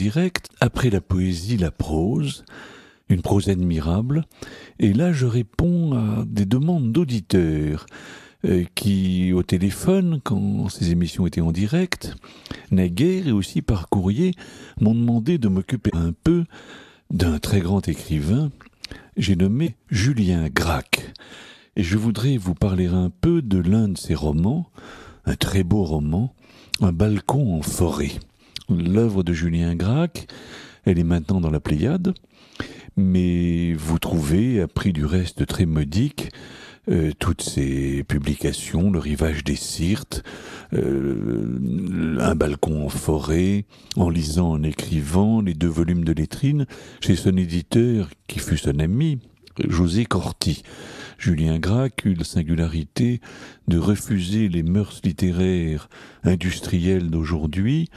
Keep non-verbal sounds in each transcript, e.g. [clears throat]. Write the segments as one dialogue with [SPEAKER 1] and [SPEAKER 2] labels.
[SPEAKER 1] direct, après la poésie, la prose, une prose admirable, et là je réponds à des demandes d'auditeurs euh, qui, au téléphone, quand ces émissions étaient en direct, naguère et aussi par courrier, m'ont demandé de m'occuper un peu d'un très grand écrivain, j'ai nommé Julien Gracq, et je voudrais vous parler un peu de l'un de ses romans, un très beau roman, Un balcon en forêt l'œuvre de Julien Gracq, elle est maintenant dans la Pléiade, mais vous trouvez, à prix du reste très modique, euh, toutes ses publications, le rivage des Sirtes, euh, un balcon en forêt, en lisant, en écrivant, les deux volumes de lettrines, chez son éditeur qui fut son ami, José Corti. Julien Gracq eut la singularité de refuser les mœurs littéraires industrielles d'aujourd'hui,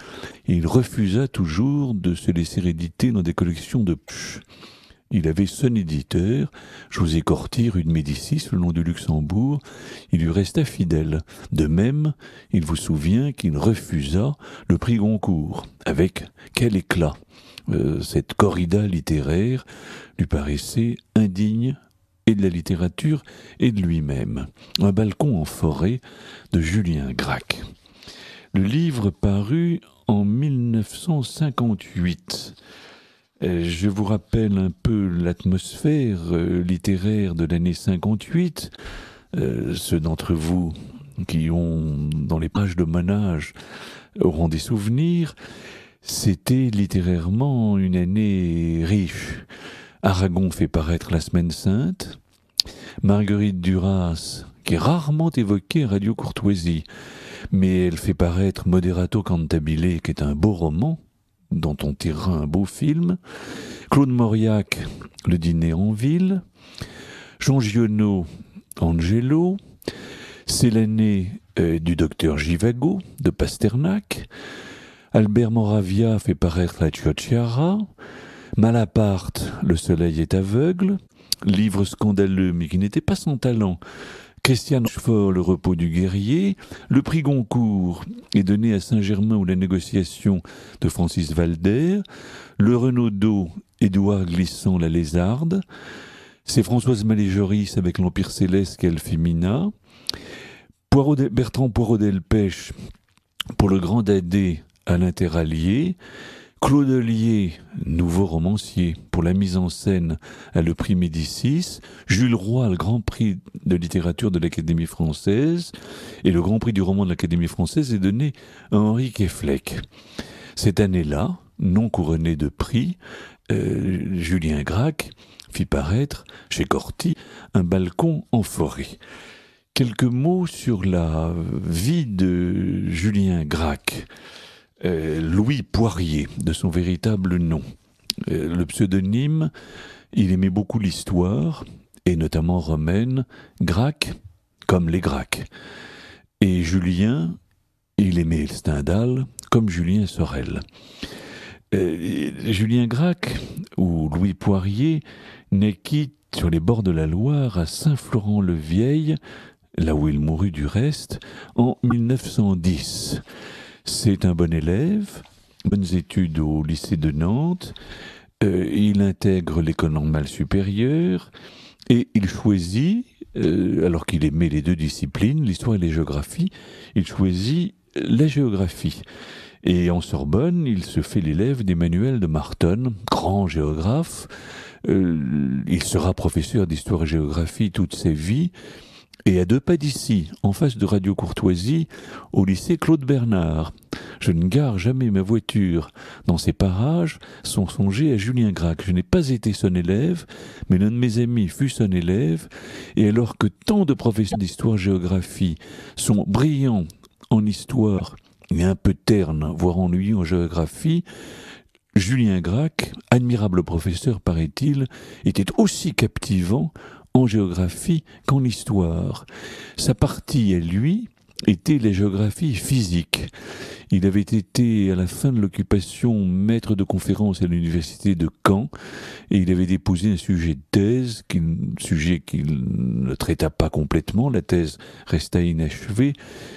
[SPEAKER 1] il refusa toujours de se laisser éditer dans des collections de pch. Il avait son éditeur, José Cortir, une Médicis, le nom du Luxembourg. Il lui resta fidèle. De même, il vous souvient qu'il refusa le prix Goncourt. Avec quel éclat euh, Cette corrida littéraire lui paraissait indigne et de la littérature et de lui-même. Un balcon en forêt de Julien Gracq. Le livre parut en 1958. Euh, je vous rappelle un peu l'atmosphère euh, littéraire de l'année 58. Euh, ceux d'entre vous qui ont, dans les pages de Monage, auront des souvenirs. C'était littérairement une année riche. Aragon fait paraître la Semaine Sainte. Marguerite Duras, qui est rarement évoquée Radio Courtoisie, mais elle fait paraître Moderato Cantabile, qui est un beau roman, dont on tirera un beau film. Claude Mauriac, Le dîner en ville. Jean Giono, Angelo. C'est l'année euh, du docteur Givago, de Pasternak. Albert Moravia fait paraître La Chiochiara, Malaparte, le soleil est aveugle, livre scandaleux mais qui n'était pas sans talent. Christian Rochefort, le repos du guerrier. Le prix Goncourt est donné à Saint-Germain ou la négociation de Francis Valder. Le Renaudot, Édouard Glissant, la lézarde. C'est Françoise Maléjoris avec l'Empire céleste qu'elle fémina. Bertrand Poirot Pêche pour le grand dadé à l'interallié. Claudelier, nouveau romancier, pour la mise en scène à le prix Médicis, Jules Roy, le grand prix de littérature de l'Académie française, et le grand prix du roman de l'Académie française est donné à Henri Kefleck. Cette année-là, non couronné de prix, euh, Julien Gracq fit paraître, chez Corti, un balcon en forêt. Quelques mots sur la vie de Julien Gracq. Euh, Louis Poirier, de son véritable nom. Euh, le pseudonyme, il aimait beaucoup l'histoire, et notamment romaine, Grac, comme les Gracques. Et Julien, il aimait Stendhal, comme Julien Sorel. Euh, Julien Grac ou Louis Poirier naquit sur les bords de la Loire à Saint-Florent-le-Vieil, là où il mourut du reste, en 1910. C'est un bon élève, bonnes études au lycée de Nantes, euh, il intègre l'école normale supérieure, et il choisit, euh, alors qu'il aimait les deux disciplines, l'histoire et les géographies, il choisit la géographie. Et en Sorbonne, il se fait l'élève d'Emmanuel de Martonne, grand géographe. Euh, il sera professeur d'histoire et géographie toute sa vie et à deux pas d'ici, en face de Radio Courtoisie, au lycée Claude Bernard. Je ne gare jamais ma voiture dans ces parages sans songer à Julien Gracq. Je n'ai pas été son élève, mais l'un de mes amis fut son élève, et alors que tant de professeurs d'histoire-géographie sont brillants en histoire et un peu ternes, voire ennuyeux en géographie, Julien Gracq, admirable professeur paraît-il, était aussi captivant en géographie qu'en histoire. Sa partie est, lui, était la géographie physique. Il avait été, à la fin de l'occupation, maître de conférence à l'université de Caen, et il avait déposé un sujet de thèse, un sujet qu'il ne traita pas complètement, la thèse resta inachevée,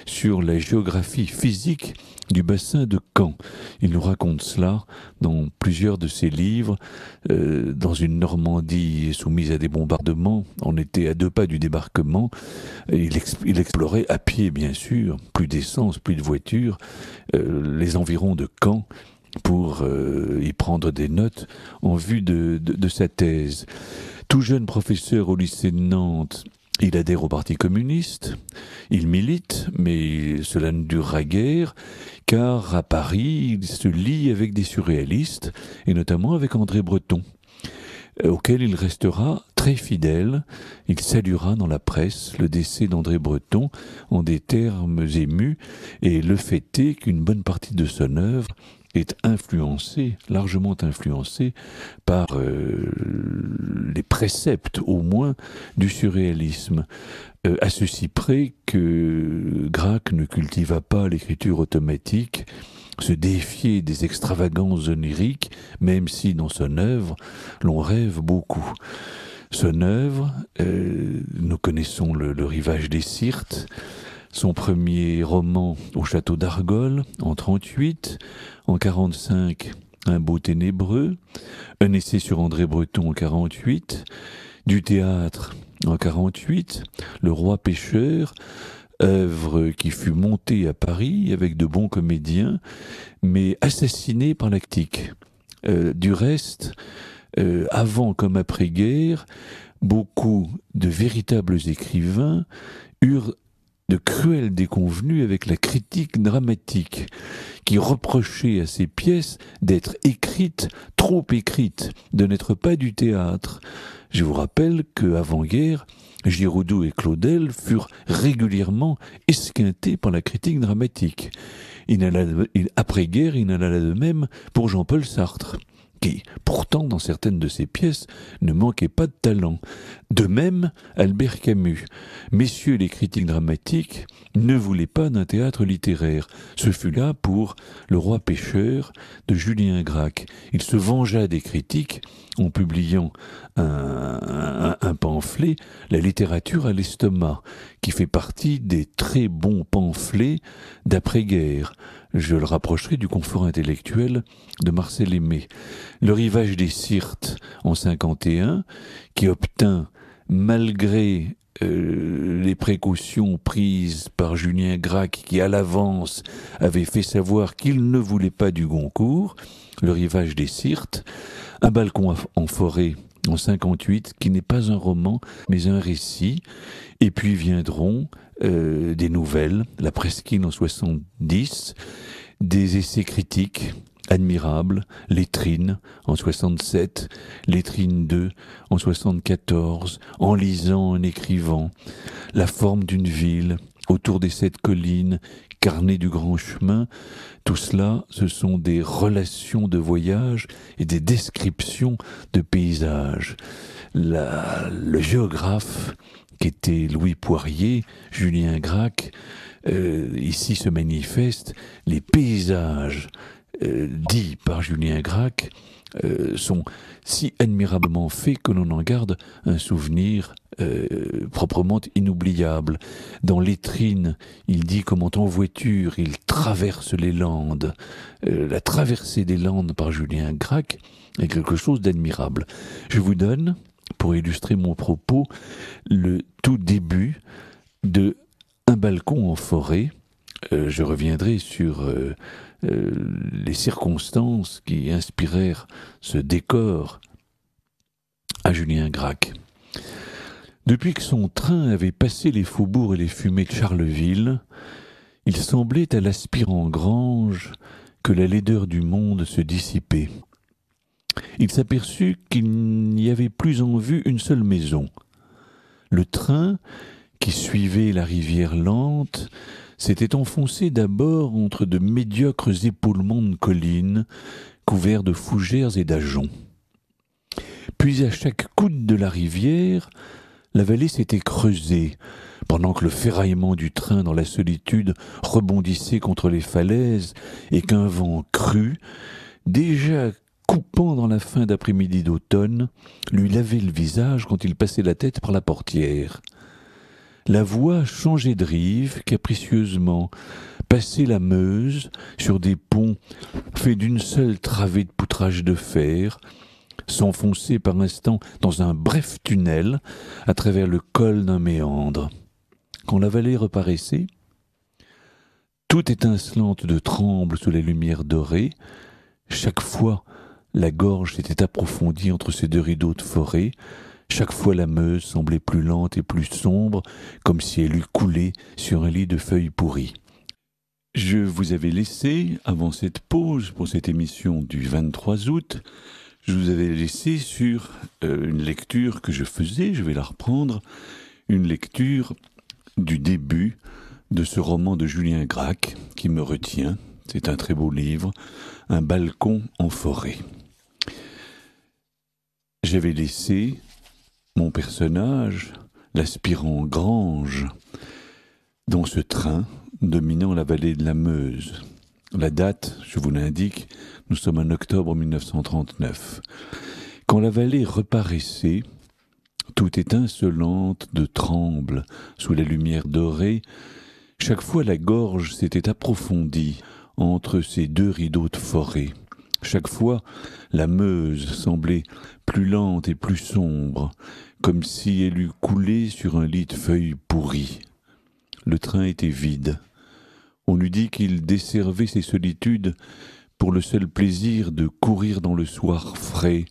[SPEAKER 1] sur la géographie physique du bassin de Caen. Il nous raconte cela dans plusieurs de ses livres, euh, dans une Normandie soumise à des bombardements, on était à deux pas du débarquement, il, il explorait à pied, bien plus d'essence, plus de voitures, euh, les environs de Caen pour euh, y prendre des notes en vue de, de sa thèse. Tout jeune professeur au lycée de Nantes, il adhère au Parti communiste, il milite, mais cela ne durera guère, car à Paris, il se lie avec des surréalistes, et notamment avec André Breton, euh, auquel il restera très fidèle, il saluera dans la presse le décès d'André Breton en des termes émus, et le fait est qu'une bonne partie de son œuvre est influencée, largement influencée par euh, les préceptes au moins du surréalisme, euh, à ceci près que Gracq ne cultiva pas l'écriture automatique, se défiait des extravagances oniriques, même si dans son œuvre l'on rêve beaucoup son œuvre. Euh, nous connaissons le, rivage des Sirtes, son premier roman au château d'Argol en 38, en 45 un beau ténébreux, un essai sur André Breton en 48, du théâtre en 48, le roi pêcheur, œuvre qui fut montée à Paris avec de bons comédiens, mais assassinée par l'actique. Euh, du reste, euh, avant comme après-guerre, beaucoup de véritables écrivains eurent de cruels déconvenues avec la critique dramatique, qui reprochait à ces pièces d'être écrites, trop écrites, de n'être pas du théâtre. Je vous rappelle que avant-guerre, Giraudoux et Claudel furent régulièrement esquintés par la critique dramatique. Après-guerre, il en alla de même pour Jean-Paul Sartre qui, pourtant, dans certaines de ses pièces, ne manquait pas de talent. De même, Albert Camus. Messieurs les critiques dramatiques ne voulaient pas d'un théâtre littéraire. Ce fut là pour Le Roi pêcheur de Julien Gracq. Il se vengea des critiques en publiant un, un pamphlet, La littérature à l'estomac, qui fait partie des très bons pamphlets d'après-guerre je le rapprocherai du confort intellectuel de Marcel Aimé. Le rivage des Cirtes en 51, qui obtint, malgré euh, les précautions prises par Julien Gracq, qui à l'avance avait fait savoir qu'il ne voulait pas du Goncourt, le rivage des Cirtes, un balcon en forêt en 58, qui n'est pas un roman, mais un récit. Et puis viendront euh, des nouvelles, La Presqu'île en 70, des essais critiques admirables, Lettrine en 67, Lettrine 2 en 74, En lisant, en écrivant, La forme d'une ville, autour des sept collines Carnet du Grand Chemin, tout cela, ce sont des relations de voyage et des descriptions de paysages. le géographe qui était Louis Poirier, Julien Gracq, euh, ici se manifeste, les paysages euh, dits par Julien Gracq, euh, sont si admirablement faits que l'on en garde un souvenir euh, proprement inoubliable. Dans L'étrine, il dit comment en voiture il traverse les Landes. Euh, la traversée des Landes par Julien Gracq est quelque chose d'admirable. Je vous donne, pour illustrer mon propos, le tout début de Un balcon en forêt. je reviendrai sur euh, les circonstances qui inspirèrent ce décor à Julien Gracq. Depuis que son train avait passé les faubourgs et les fumées de Charleville, il semblait à l'aspirant Grange que la laideur du monde se dissipait. Il s'aperçut qu'il n'y avait plus en vue une seule maison. Le train, qui suivait la rivière lente, s'était enfoncé d'abord entre de médiocres épaulements de collines couverts de fougères et d'ajoncs. Puis à chaque coude de la rivière, la vallée s'était creusée, pendant que le ferraillement du train dans la solitude rebondissait contre les falaises et qu'un vent cru, déjà coupant dans la fin d'après-midi d'automne, lui lavait le visage quand il passait la tête par la portière la voie changeait de rive capricieusement, passait la Meuse sur des ponts faits d'une seule travée de poutrage de fer, s'enfonçait par instants dans un bref tunnel à travers le col d'un méandre. Quand la vallée reparaissait, toute étincelante de tremble sous la lumière dorée, chaque fois la gorge s'était approfondie entre ces deux rideaux de forêt, chaque fois la Meuse semblait plus lente et plus sombre, comme si elle eût coulé sur un lit de feuilles pourries. Je vous avais laissé, avant cette pause pour cette émission du 23 août, je vous avais laissé sur euh, une lecture que je faisais, je vais la reprendre, une lecture du début de ce roman de Julien Gracq qui me retient. C'est un très beau livre, Un balcon en forêt. J'avais laissé mon personnage, l'aspirant Grange, dans ce train dominant la vallée de la Meuse. La date, je vous l'indique, nous sommes en octobre 1939. Quand la vallée reparaissait, tout étincelante de tremble sous la lumière dorée, chaque fois la gorge s'était approfondie entre ces deux rideaux de forêt. Chaque fois la Meuse semblait plus lente et plus sombre, comme si elle eût coulé sur un lit de feuilles pourries. Le train était vide. On eût dit qu'il desservait ses solitudes pour le seul plaisir de courir dans le soir frais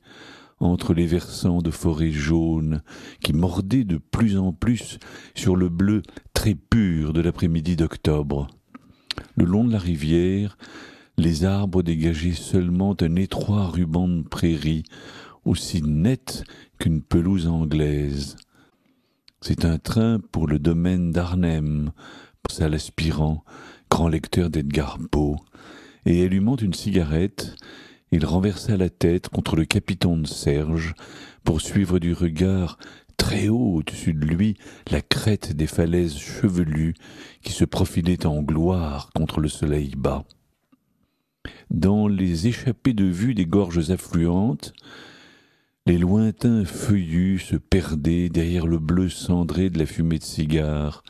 [SPEAKER 1] entre les versants de forêts jaunes qui mordaient de plus en plus sur le bleu très pur de l'après-midi d'octobre. Le long de la rivière, les arbres dégageaient seulement un étroit ruban de prairie, aussi net qu'une pelouse anglaise. C'est un train pour le domaine d'Arnhem, pensa l'aspirant, grand lecteur d'Edgar Poe, et allumant une cigarette, il renversa la tête contre le capiton de Serge pour suivre du regard très haut au-dessus de lui la crête des falaises chevelues qui se profilaient en gloire contre le soleil bas. Dans les échappées de vue des gorges affluentes, les lointains feuillus se perdaient derrière le bleu cendré de la fumée de cigare.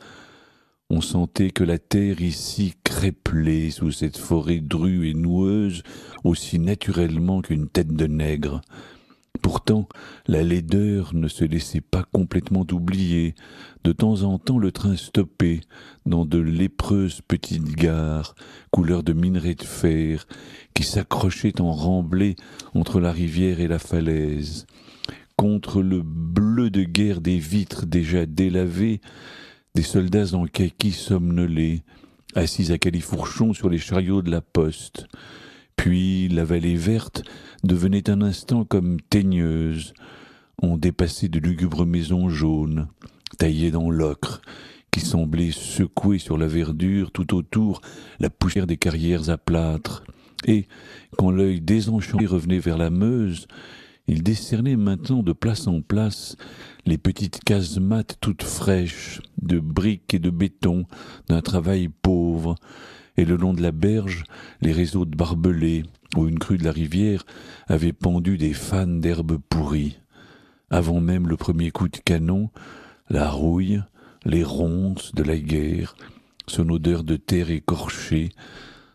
[SPEAKER 1] On sentait que la terre ici créplait sous cette forêt drue et noueuse aussi naturellement qu'une tête de nègre. Pourtant, la laideur ne se laissait pas complètement oublier. De temps en temps, le train stoppait dans de lépreuses petites gares, couleur de minerai de fer, qui s'accrochaient en remblai entre la rivière et la falaise. Contre le bleu de guerre des vitres déjà délavées, des soldats en kaki somnolés, assis à califourchon sur les chariots de la poste. Puis la vallée verte devenait un instant comme teigneuse. On dépassait de lugubres maisons jaunes, taillées dans l'ocre, qui semblaient secouer sur la verdure tout autour la poussière des carrières à plâtre. Et, quand l'œil désenchanté revenait vers la Meuse, il décernait maintenant de place en place les petites casemates toutes fraîches, de briques et de béton, d'un travail pauvre, et le long de la berge, les réseaux de barbelés, où une crue de la rivière avaient pendu des fans d'herbes pourries. Avant même le premier coup de canon, la rouille, les ronces de la guerre, son odeur de terre écorchée,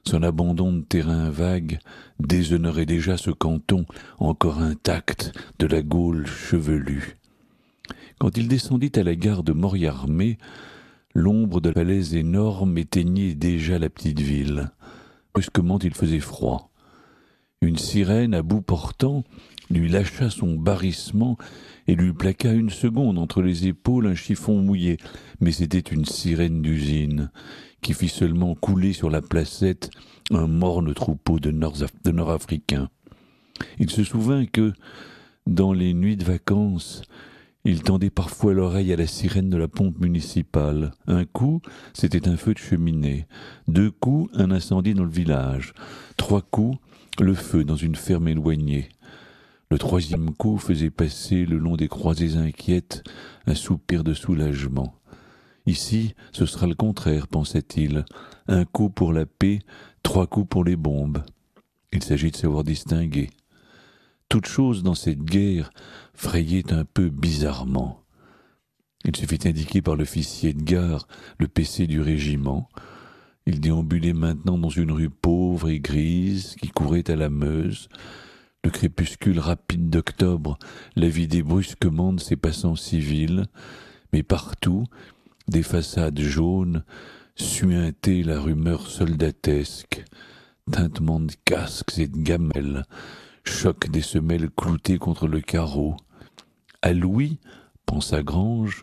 [SPEAKER 1] son abandon de terrain vague déshonorait déjà ce canton encore intact de la Gaule chevelue. Quand il descendit à la gare de Moriarmé, L'ombre de la falaise énorme éteignait déjà la petite ville. Brusquement, il faisait froid. Une sirène à bout portant lui lâcha son barrissement et lui plaqua une seconde entre les épaules un chiffon mouillé. Mais c'était une sirène d'usine qui fit seulement couler sur la placette un morne troupeau de Nord-Africains. il se souvint que, dans les nuits de vacances, il tendait parfois l'oreille à la sirène de la pompe municipale. Un coup, c'était un feu de cheminée. Deux coups, un incendie dans le village. Trois coups, le feu dans une ferme éloignée. Le troisième coup faisait passer le long des croisées inquiètes un soupir de soulagement. Ici, ce sera le contraire, pensait-il. Un coup pour la paix, trois coups pour les bombes. Il s'agit de savoir distinguer toute chose dans cette guerre frayait un peu bizarrement. Il se fit indiquer par l'officier de gare le PC du régiment. Il déambulait maintenant dans une rue pauvre et grise qui courait à la Meuse. Le crépuscule rapide d'octobre la vidait brusquement de ses passants civils, mais partout, des façades jaunes suintaient la rumeur soldatesque, teintement de casques et de gamelles, choc des semelles cloutées contre le carreau. À Louis, pensa Grange,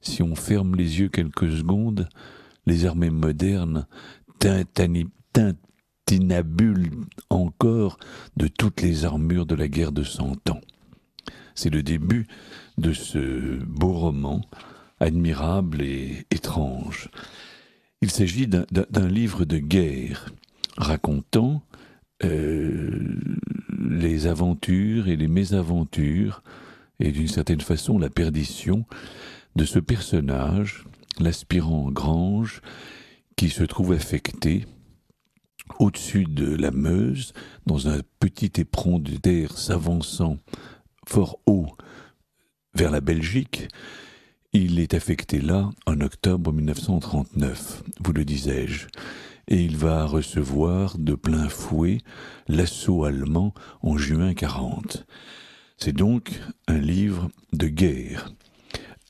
[SPEAKER 1] si on ferme les yeux quelques secondes, les armées modernes tintinabulent encore de toutes les armures de la guerre de Cent Ans. C'est le début de ce beau roman, admirable et étrange. Il s'agit d'un livre de guerre racontant euh, les aventures et les mésaventures, et d'une certaine façon la perdition de ce personnage, l'aspirant Grange, qui se trouve affecté au-dessus de la Meuse, dans un petit éperon terre s'avançant fort haut vers la Belgique. Il est affecté là en octobre 1939, vous le disais-je et il va recevoir de plein fouet l'assaut allemand en juin 40. C'est donc un livre de guerre.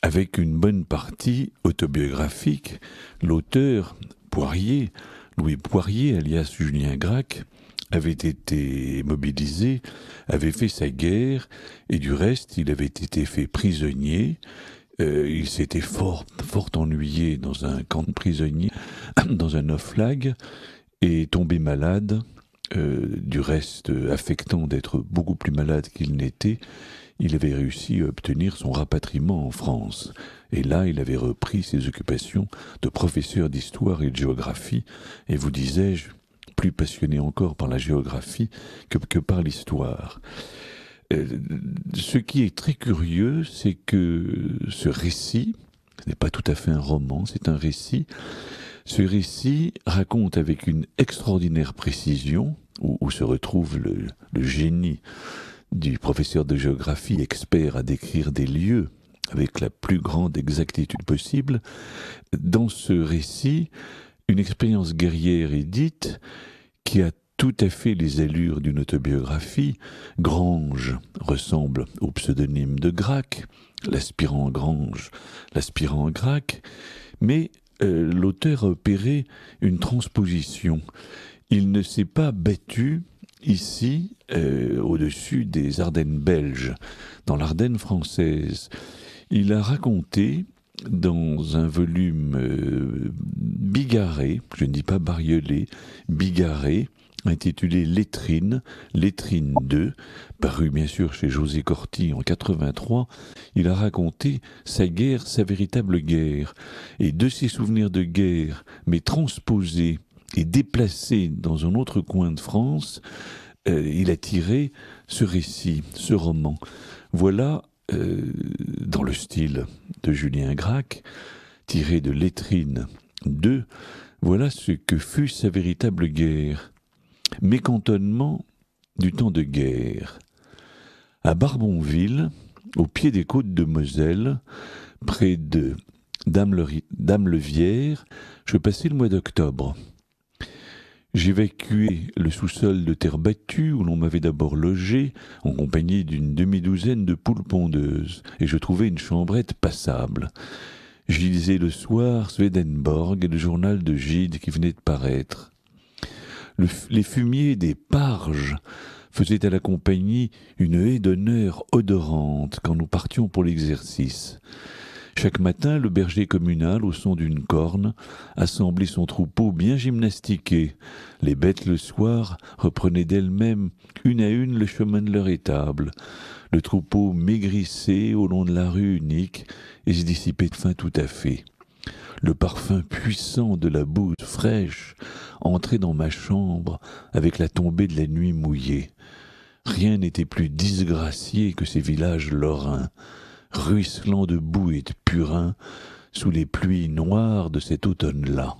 [SPEAKER 1] Avec une bonne partie autobiographique, l'auteur, Poirier, Louis Poirier, alias Julien Gracq, avait été mobilisé, avait fait sa guerre, et du reste il avait été fait prisonnier, euh, il s'était fort, fort ennuyé dans un camp de prisonniers, [clears throat] dans un off-flag, et tombé malade. Euh, du reste, affectant d'être beaucoup plus malade qu'il n'était, il avait réussi à obtenir son rapatriement en France. Et là, il avait repris ses occupations de professeur d'histoire et de géographie, et vous disais-je, plus passionné encore par la géographie que, que par l'histoire. Euh, ce qui est très curieux, c'est que ce récit, ce n'est pas tout à fait un roman, c'est un récit, ce récit raconte avec une extraordinaire précision, où, se retrouve le, le génie du professeur de géographie, expert à décrire des lieux avec la plus grande exactitude possible, dans ce récit, une expérience guerrière est dite qui a tout à fait les allures d'une autobiographie. Grange ressemble au pseudonyme de Grac, l'aspirant Grange, l'aspirant Grac, mais euh, l'auteur a opéré une transposition. Il ne s'est pas battu ici, euh, au-dessus des Ardennes belges, dans l'Ardenne française. Il a raconté dans un volume euh, bigarré, je ne dis pas bariolé, bigarré, intitulé Lettrine, Lettrine 2, paru bien sûr chez José Corti en 83, il a raconté sa guerre, sa véritable guerre, et de ses souvenirs de guerre, mais transposés et déplacés dans un autre coin de France, euh, il a tiré ce récit, ce roman. Voilà, euh, dans le style de Julien Gracq, tiré de Lettrine 2, voilà ce que fut sa véritable guerre mécantonnement du temps de guerre. À Barbonville, au pied des côtes de Moselle, près de Dame-Levière, je passais le mois d'octobre. J'évacuais le sous-sol de terre battue où l'on m'avait d'abord logé en compagnie d'une demi-douzaine de poules pondeuses et je trouvais une chambrette passable. J'y lisais le soir Swedenborg et le journal de Gide qui venait de paraître les fumiers des parges faisaient à la compagnie une haie d'honneur odorante quand nous partions pour l'exercice. Chaque matin, le berger communal, au son d'une corne, assemblait son troupeau bien gymnastiqué. Les bêtes, le soir, reprenaient d'elles-mêmes, une à une, le chemin de leur étable. Le troupeau maigrissait au long de la rue unique et se dissipait de faim tout à fait le parfum puissant de la boue fraîche entrait dans ma chambre avec la tombée de la nuit mouillée. Rien n'était plus disgracié que ces villages lorrains, ruisselants de boue et de purin sous les pluies noires de cet automne-là.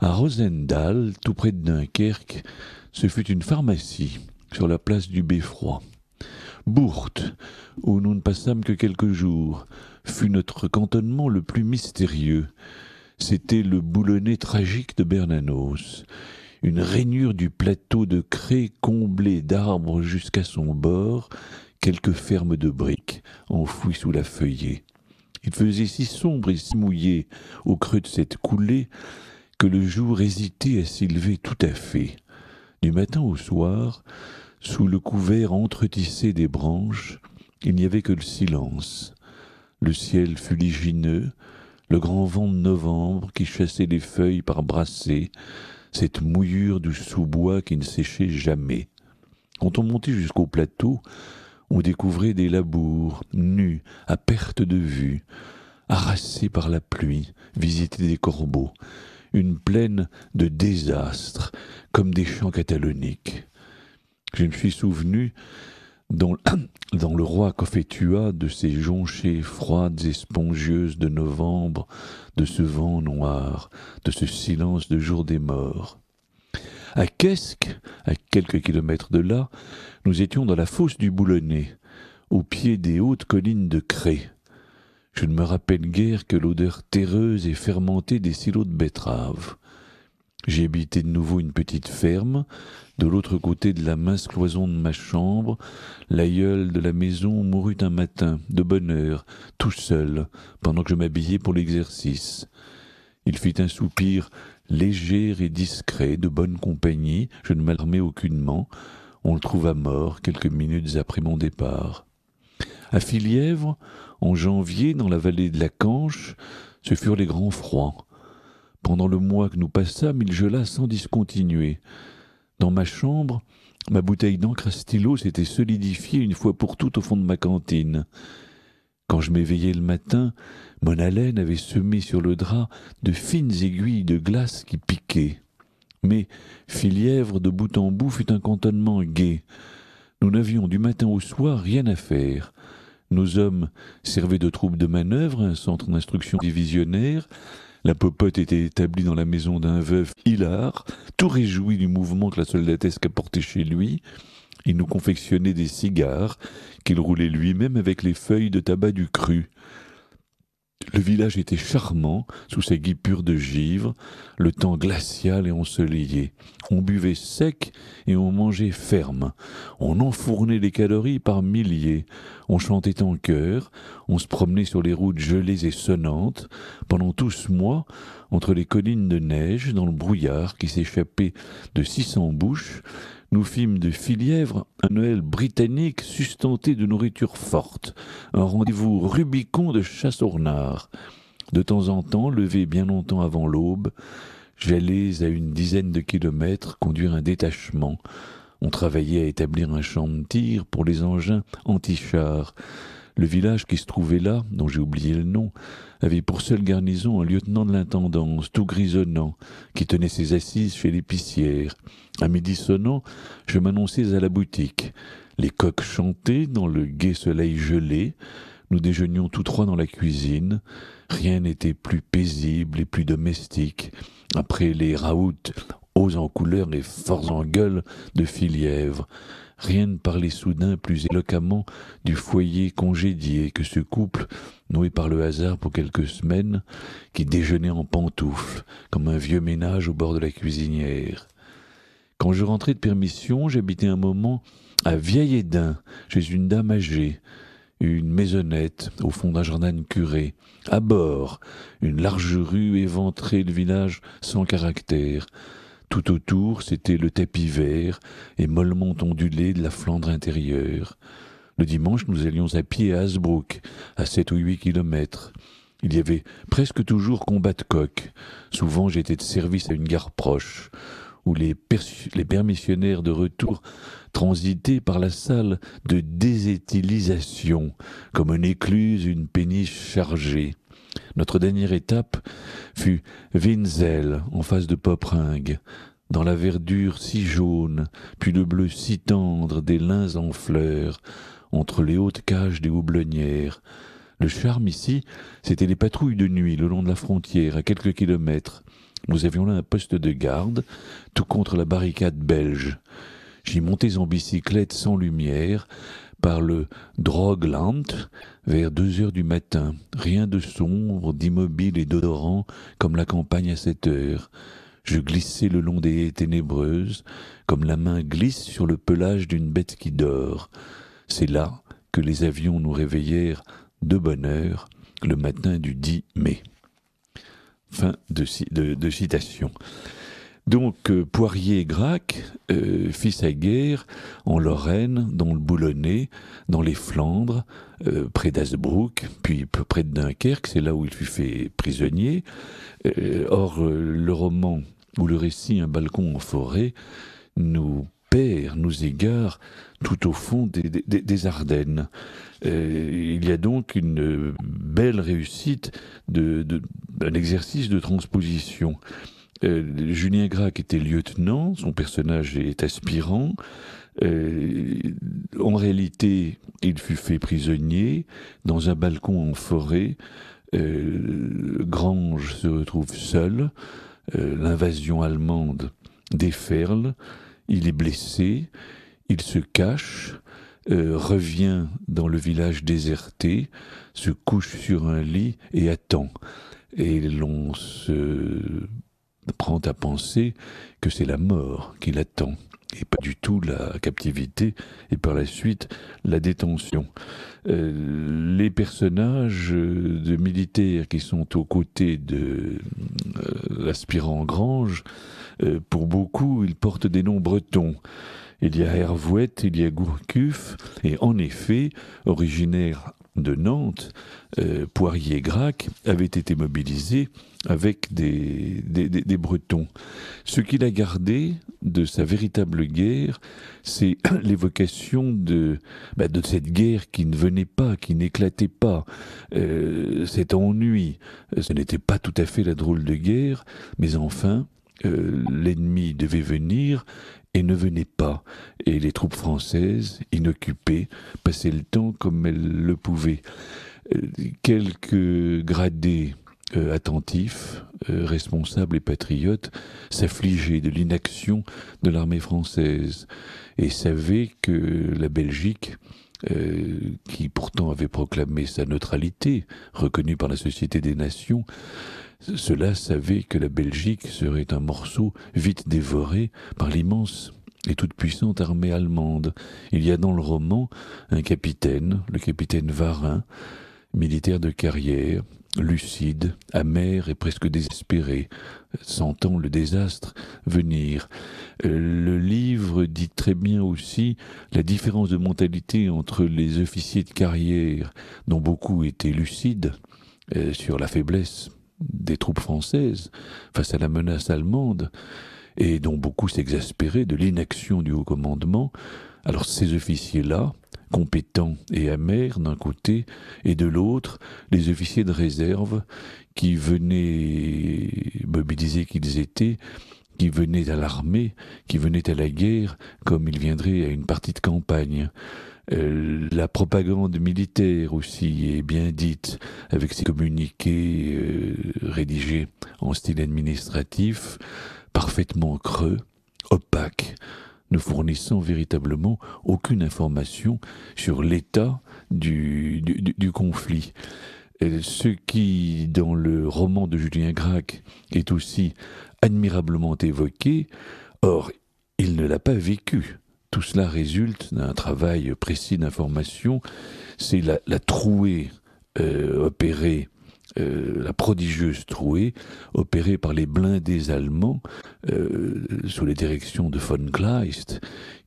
[SPEAKER 1] À Rosendal, tout près de Dunkerque, ce fut une pharmacie sur la place du Beffroi. Bourte, où nous ne passâmes que quelques jours, fut notre cantonnement le plus mystérieux. C'était le boulonnais tragique de Bernanos, une rainure du plateau de craie comblée d'arbres jusqu'à son bord, quelques fermes de briques enfouies sous la feuillée. Il faisait si sombre et si mouillé au creux de cette coulée que le jour hésitait à s'élever tout à fait. Du matin au soir, sous le couvert entretissé des branches, il n'y avait que le silence, le ciel fuligineux, le grand vent de novembre qui chassait les feuilles par brassées, cette mouillure du sous-bois qui ne séchait jamais. Quand on montait jusqu'au plateau, on découvrait des labours, nus, à perte de vue, harassés par la pluie, visités des corbeaux, une plaine de désastres, comme des champs cataloniques. Je me suis souvenu [clears throat] dans, le roi cofetua de ces jonchées froides et spongieuses de novembre, de ce vent noir, de ce silence de jour des morts. À Quesque, à quelques kilomètres de là, nous étions dans la fosse du Boulonnais, au pied des hautes collines de Cré. Je ne me rappelle guère que l'odeur terreuse et fermentée des silos de betteraves. J'ai habité de nouveau une petite ferme, de l'autre côté de la mince cloison de ma chambre, l'aïeul de la maison mourut un matin, de bonne heure, tout seul, pendant que je m'habillais pour l'exercice. Il fit un soupir léger et discret, de bonne compagnie, je ne m'alarmais aucunement, on le trouva mort quelques minutes après mon départ. À Filièvre, en janvier, dans la vallée de la Canche, ce furent les grands froids. Pendant le mois que nous passâmes, il gela sans discontinuer. Dans ma chambre, ma bouteille d'encre à stylo s'était solidifiée une fois pour toutes au fond de ma cantine. Quand je m'éveillais le matin, mon haleine avait semé sur le drap de fines aiguilles de glace qui piquaient. Mais Filièvre, de bout en bout, fut un cantonnement gai. Nous n'avions du matin au soir rien à faire. Nos hommes servaient de troupes de manœuvre, un centre d'instruction divisionnaire, la popote était établie dans la maison d'un veuf hilar, tout réjoui du mouvement que la soldatesque apportait chez lui. Il nous confectionnait des cigares qu'il roulait lui-même avec les feuilles de tabac du cru. Le village était charmant, sous ses guipures de givre, le temps glacial et ensoleillé. On buvait sec et on mangeait ferme. On enfournait les calories par milliers. On chantait en chœur, on se promenait sur les routes gelées et sonnantes, pendant tout ce mois, entre les collines de neige, dans le brouillard qui s'échappait de six cents bouches, nous fîmes de Filièvre un Noël britannique sustenté de nourriture forte, un rendez-vous Rubicon de chasse aux renards. De temps en temps, levé bien longtemps avant l'aube, j'allais à une dizaine de kilomètres conduire un détachement. On travaillait à établir un champ de tir pour les engins anti-chars. Le village qui se trouvait là, dont j'ai oublié le nom, avait pour seule garnison un lieutenant de l'intendance, tout grisonnant, qui tenait ses assises chez l'épicière. À midi sonnant, je m'annonçais à la boutique. Les coqs chantaient dans le gai soleil gelé. Nous déjeunions tous trois dans la cuisine. Rien n'était plus paisible et plus domestique. Après les raouts hauts en couleur et forts en gueule de Filièvre, rien ne parlait soudain plus éloquemment du foyer congédié que ce couple, noué par le hasard pour quelques semaines, qui déjeunait en pantoufles, comme un vieux ménage au bord de la cuisinière. Quand je rentrais de permission, j'habitais un moment à Vieil-Édin, chez une dame âgée, une maisonnette au fond d'un jardin curé, à bord, une large rue éventrée de village sans caractère, tout autour, c'était le tapis vert et mollement ondulé de la Flandre intérieure. Le dimanche, nous allions à pied à Hasbrook, à sept ou huit kilomètres. Il y avait presque toujours combat de coq. Souvent, j'étais de service à une gare proche, où les, permissionnaires de retour transitaient par la salle de désétilisation, comme une écluse, une péniche chargée. Notre dernière étape fut Winzel, en face de Popringue, dans la verdure si jaune, puis le bleu si tendre des lins en fleurs, entre les hautes cages des houblonnières. Le charme ici, c'était les patrouilles de nuit le long de la frontière, à quelques kilomètres. Nous avions là un poste de garde, tout contre la barricade belge. J'y montais en bicyclette sans lumière, par le Drogland vers deux heures du matin. Rien de sombre, d'immobile et d'odorant comme la campagne à cette heure. Je glissais le long des haies ténébreuses, comme la main glisse sur le pelage d'une bête qui dort. C'est là que les avions nous réveillèrent de bonne heure le matin du 10 mai. Fin de, de citation. Donc euh, Poirier Grac, euh, fils à guerre, en Lorraine, dans le Boulonnais, dans les Flandres, euh, près d'Asbrook, puis près de Dunkerque, c'est là où il fut fait prisonnier. Euh, or, le roman ou le récit Un balcon en forêt nous perd, nous égare tout au fond des, Ardennes. il y a donc une belle réussite d'un de, exercice de transposition. Euh, Julien Grac était lieutenant, son personnage est aspirant. Euh, en réalité, il fut fait prisonnier dans un balcon en forêt. Euh, Grange se retrouve seul. L'invasion allemande déferle. Il est blessé. Il se cache. revient dans le village déserté, se couche sur un lit et attend et l'on se prend à penser que c'est la mort qui l'attend et pas du tout la captivité et par la suite la détention. Euh, les personnages de militaires qui sont aux côtés de l'aspirant euh, Grange, euh, pour beaucoup, ils portent des noms bretons. Il y a Hervouette, il y a Gourcuff, et en effet, originaire de Nantes, euh, Poirier-Grac, avait été mobilisé avec des, des, Bretons. Ce qu'il a gardé de sa véritable guerre, c'est [clears throat] l'évocation de, bah, de cette guerre qui ne venait pas, qui n'éclatait pas, euh, cet ennui. Ce n'était pas tout à fait la drôle de guerre, mais enfin, euh, l'ennemi devait venir ne venait pas. Et les troupes françaises, inoccupées, passaient le temps comme elles le pouvaient. Euh, quelques gradés euh, attentifs, euh, responsables et patriotes s'affligeaient de l'inaction de l'armée française et savaient que la Belgique euh, qui pourtant avait proclamé sa neutralité, reconnue par la Société des Nations, cela savait que la Belgique serait un morceau vite dévoré par l'immense et toute puissante armée allemande. Il y a dans le roman un capitaine, le capitaine Varin, militaire de carrière, lucide, amer et presque désespéré, sentant le désastre venir. Euh, le livre dit très bien aussi la différence de mentalité entre les officiers de carrière, dont beaucoup étaient lucides, euh, sur la faiblesse des troupes françaises face à la menace allemande, et dont beaucoup s'exaspéraient de l'inaction du haut commandement, alors ces officiers-là, compétents et amers d'un côté, et de l'autre, les officiers de réserve qui venaient mobiliser qu'ils étaient, qui venaient à l'armée, qui venaient à la guerre, comme ils viendraient à une partie de campagne. Euh, la propagande militaire aussi est bien dite, avec ses communiqués euh, rédigés en style administratif, parfaitement creux, opaque, ne fournissant véritablement aucune information sur l'état du, conflit. Euh, ce qui, dans le roman de Julien Gracq, est aussi admirablement évoqué, or, il ne l'a pas vécu. Tout cela résulte d'un travail précis d'information, c'est la, trouée euh, opérée euh, la prodigieuse trouée opérée par les blindés allemands euh, sous les directions de von Kleist,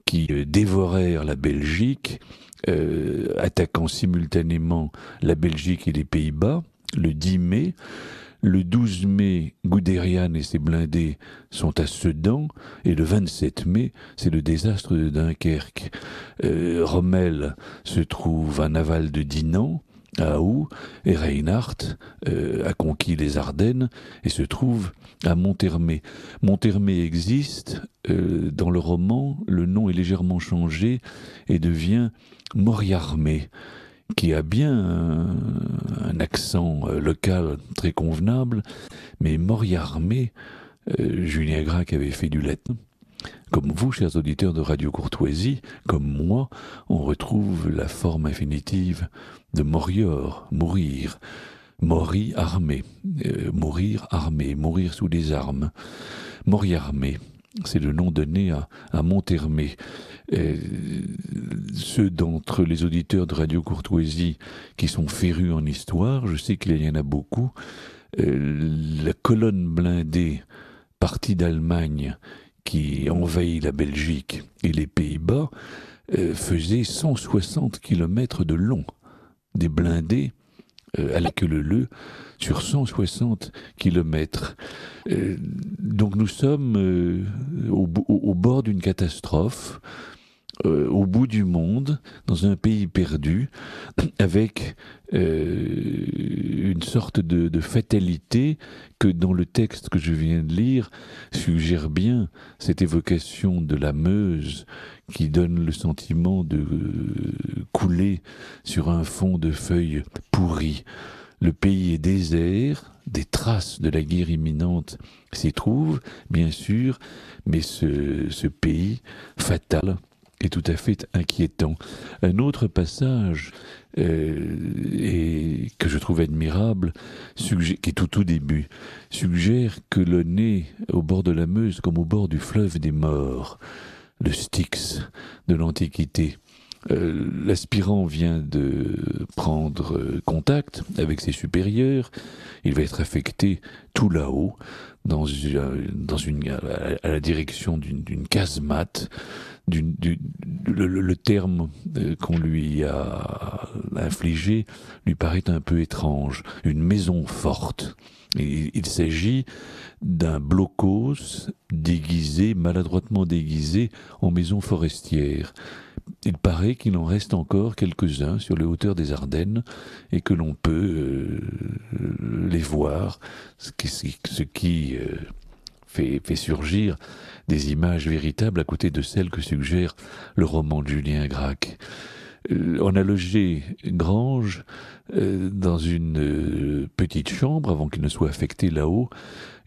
[SPEAKER 1] qui euh, dévorèrent la Belgique, attaquant simultanément la Belgique et les Pays-Bas le 10 mai. Le 12 mai, Guderian et ses blindés sont à Sedan, et le 27 mai, c'est le désastre de Dunkerque. Rommel se trouve à Naval de Dinan, à et Reinhardt euh, a conquis les Ardennes et se trouve à Monthermé. Monthermé existe, euh, dans le roman, le nom est légèrement changé et devient Moriarmé, qui a bien un, accent euh, local très convenable, mais Moriarmé, Julien Gracq avait fait du latin, comme vous, chers auditeurs de Radio Courtoisie, comme moi, on retrouve la forme infinitive de morior, mourir, mori armé, euh, mourir armé, mourir sous des armes, mori armé. C'est le nom donné à, à Monthermé. ceux d'entre les auditeurs de Radio Courtoisie qui sont férus en histoire, je sais qu'il y en a beaucoup, euh, la colonne blindée partie d'Allemagne qui envahit la Belgique et les Pays-Bas faisait 160 km de long. Des blindés euh, à la queue sur 160 km. Euh, donc nous sommes euh, au, bord d'une catastrophe. Euh, au bout du monde, dans un pays perdu, [clears throat] avec euh, une sorte de, fatalité que dans le texte que je viens de lire suggère bien cette évocation de la Meuse qui donne le sentiment de euh, couler sur un fond de feuilles pourries. Le pays est désert, des traces de la guerre imminente s'y trouvent, bien sûr, mais ce pays fatal est tout à fait inquiétant. Un autre passage euh, et que je trouve admirable, qui est tout au début, suggère que le nez au bord de la Meuse comme au bord du fleuve des morts, le Styx de l'Antiquité. Euh, l'aspirant vient de prendre contact avec ses supérieurs, il va être affecté tout là-haut, dans une, à la direction d'une casemate, le, terme euh, qu'on lui a infligé lui paraît un peu étrange. Une maison forte. Il, s'agit d'un blocos déguisé, maladroitement déguisé, en maison forestière. Il paraît qu'il en reste encore quelques-uns sur les hauteurs des Ardennes et que l'on peut euh, les voir, ce qui, euh, fait surgir des images véritables à côté de celles que suggère le roman de Julien Gracq. Euh, on a logé Grange euh, dans une euh, petite chambre, avant qu'il ne soit affecté là-haut,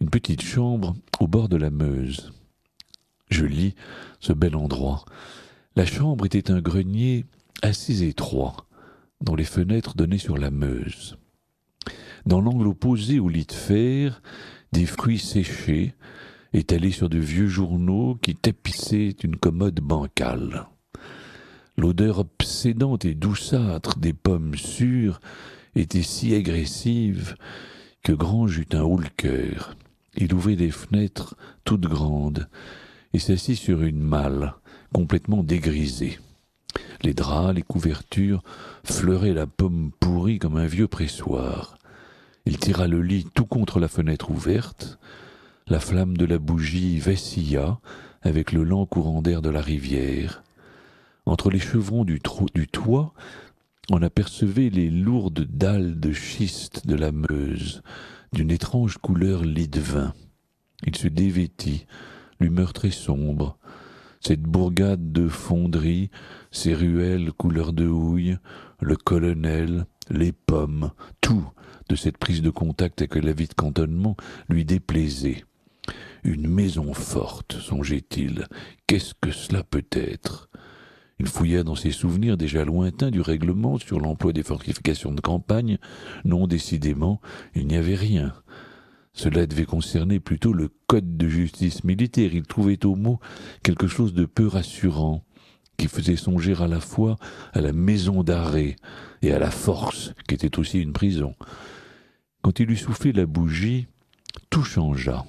[SPEAKER 1] une petite chambre au bord de la Meuse. Je lis ce bel endroit. La chambre était un grenier assez étroit, dont les fenêtres donnaient sur la Meuse. Dans l'angle opposé au lit de fer, des fruits séchés, étalé sur de vieux journaux qui tapissaient une commode bancale. L'odeur obsédante et douceâtre des pommes sûres était si agressive que Grange eut un haut cœur. Il ouvrit des fenêtres toutes grandes et s'assit sur une malle complètement dégrisée. Les draps, les couvertures fleuraient la pomme pourrie comme un vieux pressoir. Il tira le lit tout contre la fenêtre ouverte, la flamme de la bougie vacilla avec le lent courant d'air de la rivière. Entre les chevrons du, toit, on apercevait les lourdes dalles de schiste de la Meuse, d'une étrange couleur de vin. Il se dévêtit, l'humeur très sombre. Cette bourgade de fonderie, ses ruelles couleur de houille, le colonel, les pommes, tout de cette prise de contact avec la vie de cantonnement lui déplaisait. Une maison forte, songeait-il. Qu'est-ce que cela peut être il fouilla dans ses souvenirs déjà lointains du règlement sur l'emploi des fortifications de campagne. Non, décidément, il n'y avait rien. Cela devait concerner plutôt le code de justice militaire. Il trouvait au mot quelque chose de peu rassurant, qui faisait songer à la fois à la maison d'arrêt et à la force, qui était aussi une prison. Quand il eut soufflé la bougie, tout changea.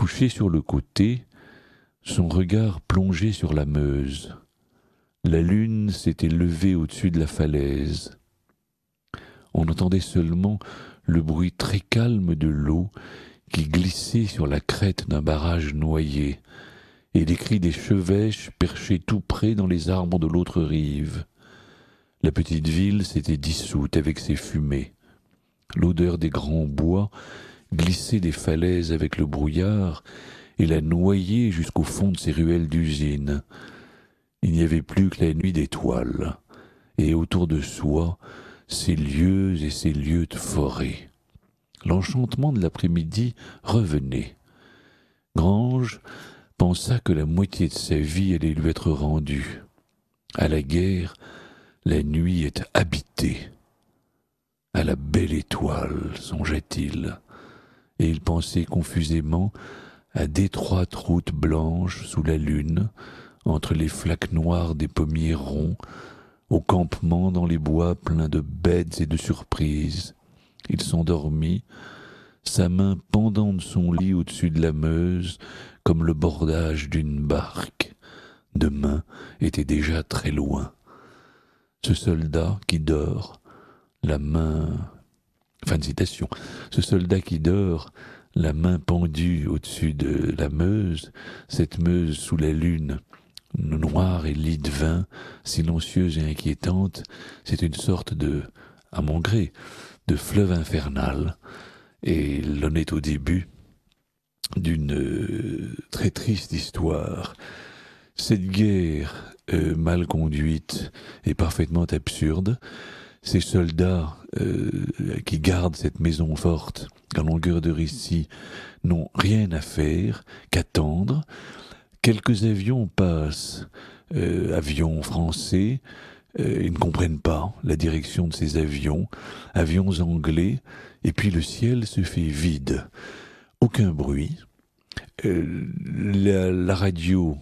[SPEAKER 1] Couché sur le côté, son regard plongeait sur la Meuse. La lune s'était levée au-dessus de la falaise. On entendait seulement le bruit très calme de l'eau qui glissait sur la crête d'un barrage noyé, et les cris des chevêches perchés tout près dans les arbres de l'autre rive. La petite ville s'était dissoute avec ses fumées. L'odeur des grands bois glisser des falaises avec le brouillard et la noyer jusqu'au fond de ses ruelles d'usine. Il n'y avait plus que la nuit d'étoiles, et autour de soi ces lieux et ces lieux de forêt. L'enchantement de l'après-midi revenait. Grange pensa que la moitié de sa vie allait lui être rendue. À la guerre, la nuit est habitée. À la belle étoile, songeait-il, et il pensait confusément à d'étroites routes blanches sous la lune, entre les flaques noires des pommiers ronds, au campement dans les bois pleins de bêtes et de surprises. Il s'endormit, sa main pendante de son lit au-dessus de la Meuse, comme le bordage d'une barque. Demain était déjà très loin. Ce soldat qui dort, la main Fin de citation. Ce soldat qui dort, la main pendue au-dessus de la Meuse, cette Meuse sous la lune, noire et lit de vin, silencieuse et inquiétante, c'est une sorte de, à mon gré, de fleuve infernal, et l'on est au début d'une euh, très triste histoire. Cette guerre euh, mal conduite et parfaitement absurde, ces soldats euh, qui gardent cette maison forte en longueur de récit n'ont rien à faire qu'attendre. Quelques avions passent, euh, avions français, euh, ils ne comprennent pas la direction de ces avions, avions anglais, et puis le ciel se fait vide. Aucun bruit. La, radio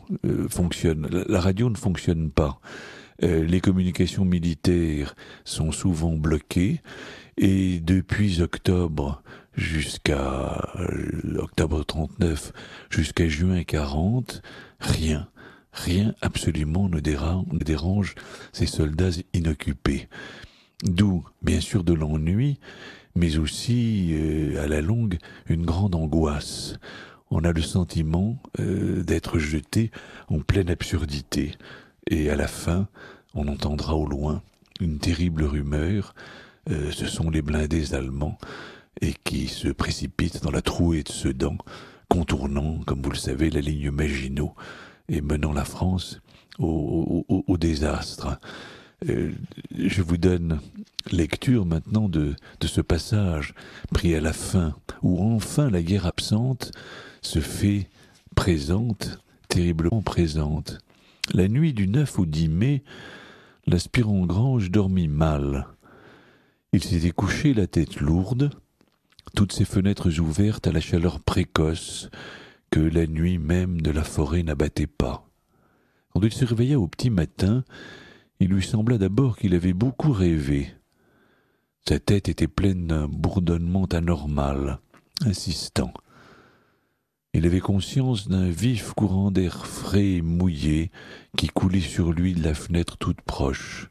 [SPEAKER 1] fonctionne. la radio ne fonctionne pas. Euh, les communications militaires sont souvent bloquées et depuis octobre jusqu'à octobre 39 jusqu'à juin 40, rien, rien absolument ne dérange, ces soldats inoccupés. D'où, bien sûr, de l'ennui, mais aussi, euh, à la longue, une grande angoisse. On a le sentiment euh, d'être jeté en pleine absurdité et à la fin, on entendra au loin une terrible rumeur. Euh, ce sont les blindés allemands et qui se précipitent dans la trouée de Sedan, contournant, comme vous le savez, la ligne Maginot et menant la France au, désastre. Euh, je vous donne lecture maintenant de, de ce passage pris à la fin, où enfin la guerre absente se fait présente, terriblement présente. La nuit du 9 au 10 mai, l'aspirant-grange dormit mal. Il s'était couché la tête lourde, toutes ses fenêtres ouvertes à la chaleur précoce que la nuit même de la forêt n'abattait pas. Quand il se réveilla au petit matin, il lui sembla d'abord qu'il avait beaucoup rêvé. Sa tête était pleine d'un bourdonnement anormal, insistant. Il avait conscience d'un vif courant d'air frais et mouillé qui coulait sur lui de la fenêtre toute proche.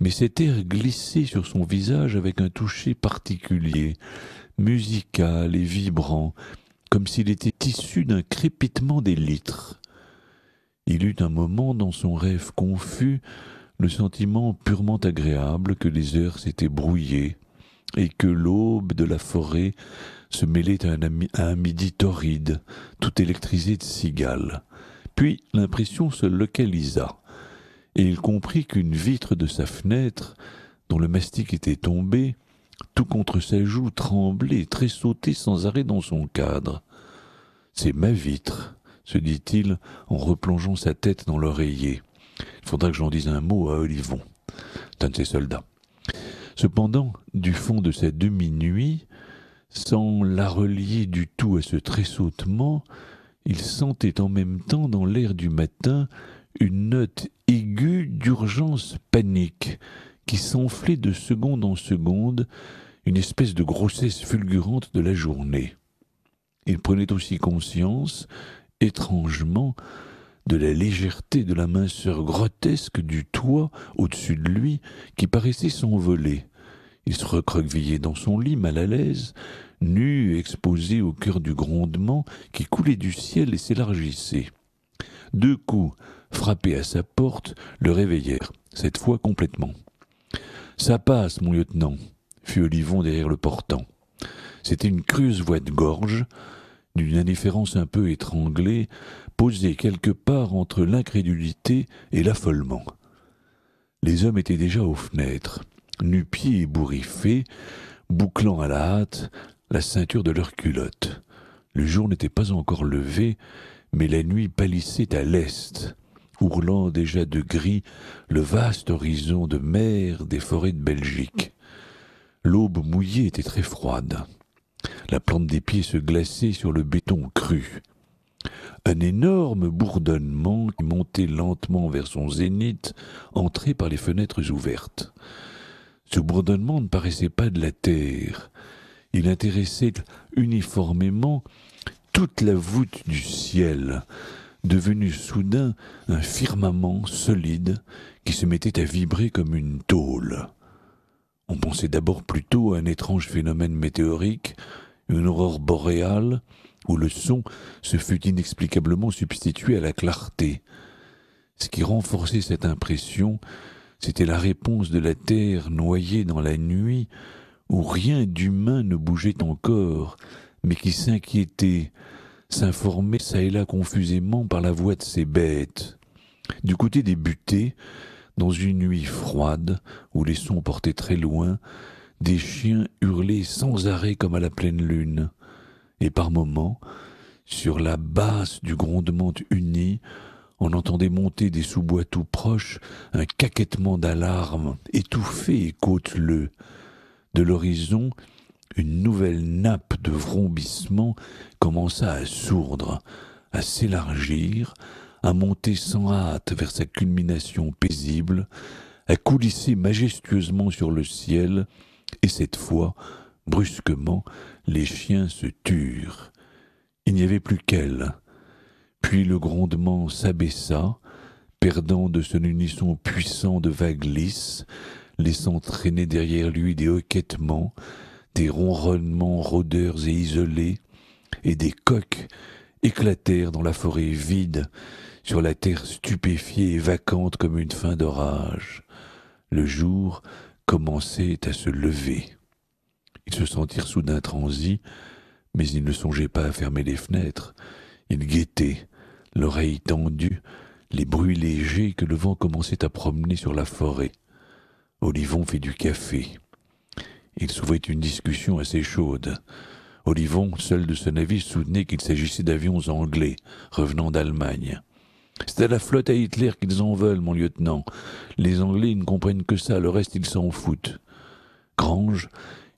[SPEAKER 1] Mais cet air glissait sur son visage avec un toucher particulier, musical et vibrant, comme s'il était issu d'un crépitement des litres. Il eut un moment dans son rêve confus le sentiment purement agréable que les heures s'étaient brouillées et que l'aube de la forêt se mêlait à un, midi torride, tout électrisé de cigales. Puis l'impression se localisa, et il comprit qu'une vitre de sa fenêtre, dont le mastic était tombé, tout contre sa joue tremblait, tressautait sans arrêt dans son cadre. C'est ma vitre, se dit-il en replongeant sa tête dans l'oreiller. Il faudra que j'en dise un mot à Olivon, d'un de ses soldats. Cependant, du fond de sa demi-nuit, sans la relier du tout à ce tressautement, il sentait en même temps dans l'air du matin une note aiguë d'urgence panique qui s'enflait de seconde en seconde, une espèce de grossesse fulgurante de la journée. Il prenait aussi conscience, étrangement, de la légèreté de la minceur grotesque du toit au-dessus de lui qui paraissait s'envoler. Il se recroquevillait dans son lit, mal à l'aise, nu, exposé au cœur du grondement qui coulait du ciel et s'élargissait. Deux coups, frappés à sa porte, le réveillèrent, cette fois complètement. Ça passe, mon lieutenant, fut Olivon derrière le portant. C'était une creuse voix de gorge, d'une indifférence un peu étranglée, posée quelque part entre l'incrédulité et l'affolement. Les hommes étaient déjà aux fenêtres nu-pieds et bouclant à la hâte la ceinture de leurs culottes. Le jour n'était pas encore levé, mais la nuit pâlissait à l'est, ourlant déjà de gris le vaste horizon de mer des forêts de Belgique. L'aube mouillée était très froide. La plante des pieds se glaçait sur le béton cru. Un énorme bourdonnement qui montait lentement vers son zénith entrait par les fenêtres ouvertes. Ce bourdonnement ne paraissait pas de la terre. Il intéressait uniformément toute la voûte du ciel, devenu soudain un firmament solide qui se mettait à vibrer comme une tôle. On pensait d'abord plutôt à un étrange phénomène météorique, une aurore boréale, où le son se fut inexplicablement substitué à la clarté. Ce qui renforçait cette impression, c'était la réponse de la terre noyée dans la nuit, où rien d'humain ne bougeait encore, mais qui s'inquiétait, s'informait çà et là confusément par la voix de ces bêtes. Du côté des butées, dans une nuit froide, où les sons portaient très loin, des chiens hurlaient sans arrêt comme à la pleine lune. Et par moments, sur la basse du grondement uni, on entendait monter des sous-bois tout proches, un caquettement d'alarme, étouffé et le De l'horizon, une nouvelle nappe de vrombissement commença à sourdre, à s'élargir, à monter sans hâte vers sa culmination paisible, à coulisser majestueusement sur le ciel, et cette fois, brusquement, les chiens se turent. Il n'y avait plus qu'elle, puis le grondement s'abaissa, perdant de son unisson puissant de vagues lisses, laissant traîner derrière lui des hoquettements, des ronronnements rôdeurs et isolés, et des coques éclatèrent dans la forêt vide, sur la terre stupéfiée et vacante comme une fin d'orage. Le jour commençait à se lever. Ils se sentirent soudain transis, mais ils ne songeaient pas à fermer les fenêtres. Ils guettaient, l'oreille tendue, les bruits légers que le vent commençait à promener sur la forêt. Olivon fait du café. Il s'ouvrait une discussion assez chaude. Olivon, seul de ce navire, soutenait qu'il s'agissait d'avions anglais revenant d'Allemagne. C'est à la flotte à Hitler qu'ils en veulent, mon lieutenant. Les Anglais ils ne comprennent que ça, le reste ils s'en foutent. Grange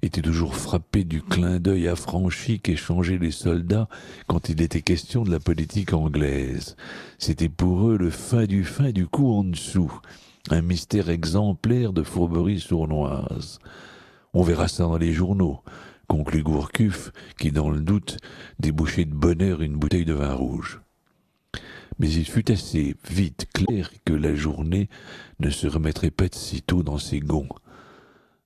[SPEAKER 1] était toujours frappé du clin d'œil affranchi qu'échangeaient les soldats quand il était question de la politique anglaise. C'était pour eux le fin du fin du coup en dessous, un mystère exemplaire de fourberie sournoise. On verra ça dans les journaux, conclut Gourcuff, qui, dans le doute, débouchait de bonheur une bouteille de vin rouge. Mais il fut assez vite clair que la journée ne se remettrait pas de sitôt dans ses gonds.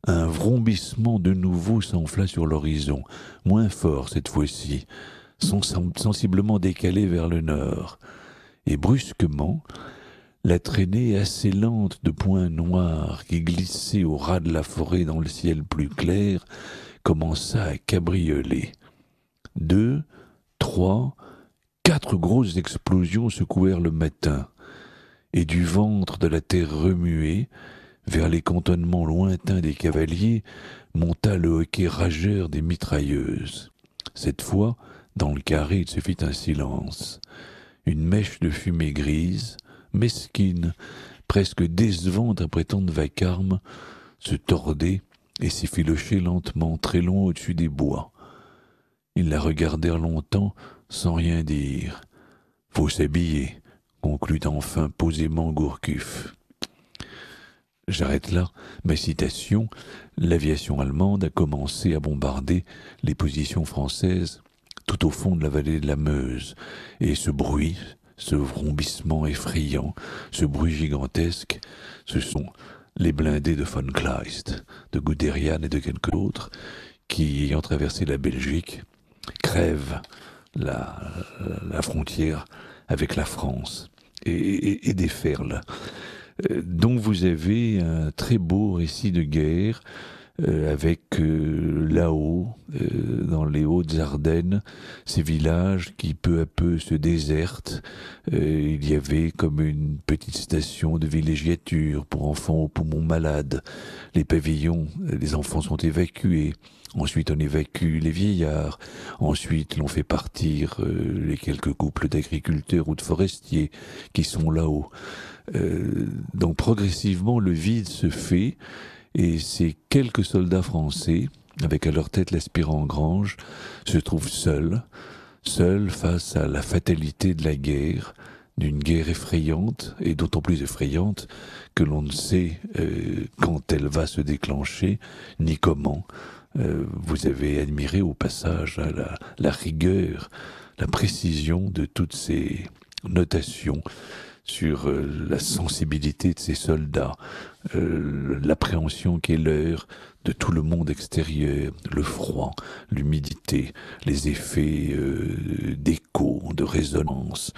[SPEAKER 1] Un vrombissement de nouveau s'enfla sur l'horizon, moins fort cette fois-ci, sensiblement décalé vers le nord. Et brusquement, la traînée assez lente de points noirs qui glissaient au ras de la forêt dans le ciel plus clair commença à cabrioler. Deux, trois, quatre grosses explosions secouèrent le matin, et du ventre de la terre remuée, vers les cantonnements lointains des cavaliers monta le hoquet rageur des mitrailleuses. Cette fois, dans le carré, il se fit un silence. Une mèche de fumée grise, mesquine, presque décevante après tant de vacarme, se tordait et s'effilochait lentement, très loin au-dessus des bois. Ils la regardèrent longtemps sans rien dire. Faut s'habiller, conclut enfin posément Gourcuff. J'arrête là ma citation. L'aviation allemande a commencé à bombarder les positions françaises tout au fond de la vallée de la Meuse. Et ce bruit, ce rombissement effrayant, ce bruit gigantesque, ce sont les blindés de von Kleist, de Guderian et de quelques autres, qui, ayant traversé la Belgique, crèvent la, frontière avec la France et, et déferlent. Euh, dont vous avez un très beau récit de guerre euh, avec euh, là-haut, dans les Hautes-Ardennes, ces villages qui peu à peu se désertent. il y avait comme une petite station de villégiature pour enfants aux poumons malades. Les pavillons, les enfants sont évacués. Ensuite, on évacue les vieillards. Ensuite, l'on fait partir les quelques couples d'agriculteurs ou de forestiers qui sont là-haut. Euh, donc progressivement, le vide se fait et ces quelques soldats français, avec à leur tête l'aspirant Grange, se trouvent seuls, seuls face à la fatalité de la guerre, d'une guerre effrayante, et d'autant plus effrayante que l'on ne sait euh, quand elle va se déclencher, ni comment. Euh, vous avez admiré au passage hein, la rigueur, la précision de toutes ces notations sur euh, la sensibilité de ces soldats, euh, l'appréhension qu'est est leur de tout le monde extérieur, le froid, l'humidité, les effets euh, d'écho, de résonance.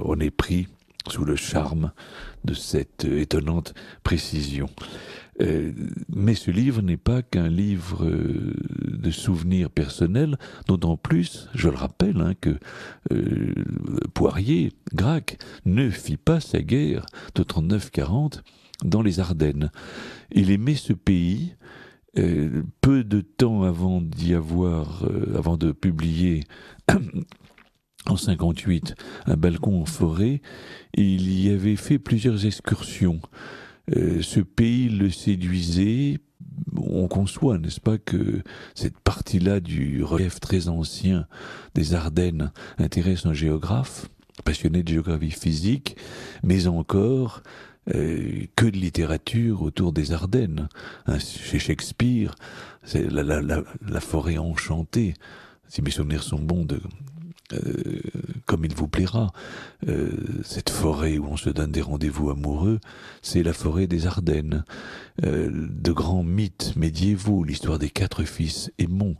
[SPEAKER 1] on est pris sous le charme de cette étonnante précision. Euh, mais ce livre n'est pas qu'un livre euh, de souvenirs personnels, d'autant plus, je le rappelle, hein, que euh, Poirier, Grac ne fit pas sa guerre de 39-40 dans les Ardennes. Il aimait ce pays. peu de temps avant d'y avoir, avant de publier en 58 un balcon en forêt il y avait fait plusieurs excursions. Euh, ce pays le séduisait. On conçoit, n'est-ce pas, que cette partie-là du relief très ancien des Ardennes intéresse un géographe, passionné de géographie physique, mais encore euh, que de littérature autour des Ardennes. Hein, chez Shakespeare, c'est la, la forêt enchantée, si mes souvenirs sont bons, de euh, comme il vous plaira. Euh, cette forêt où on se donne des rendez-vous amoureux, c'est la forêt des Ardennes. Euh, de grands mythes médiévaux, l'histoire des quatre fils mon,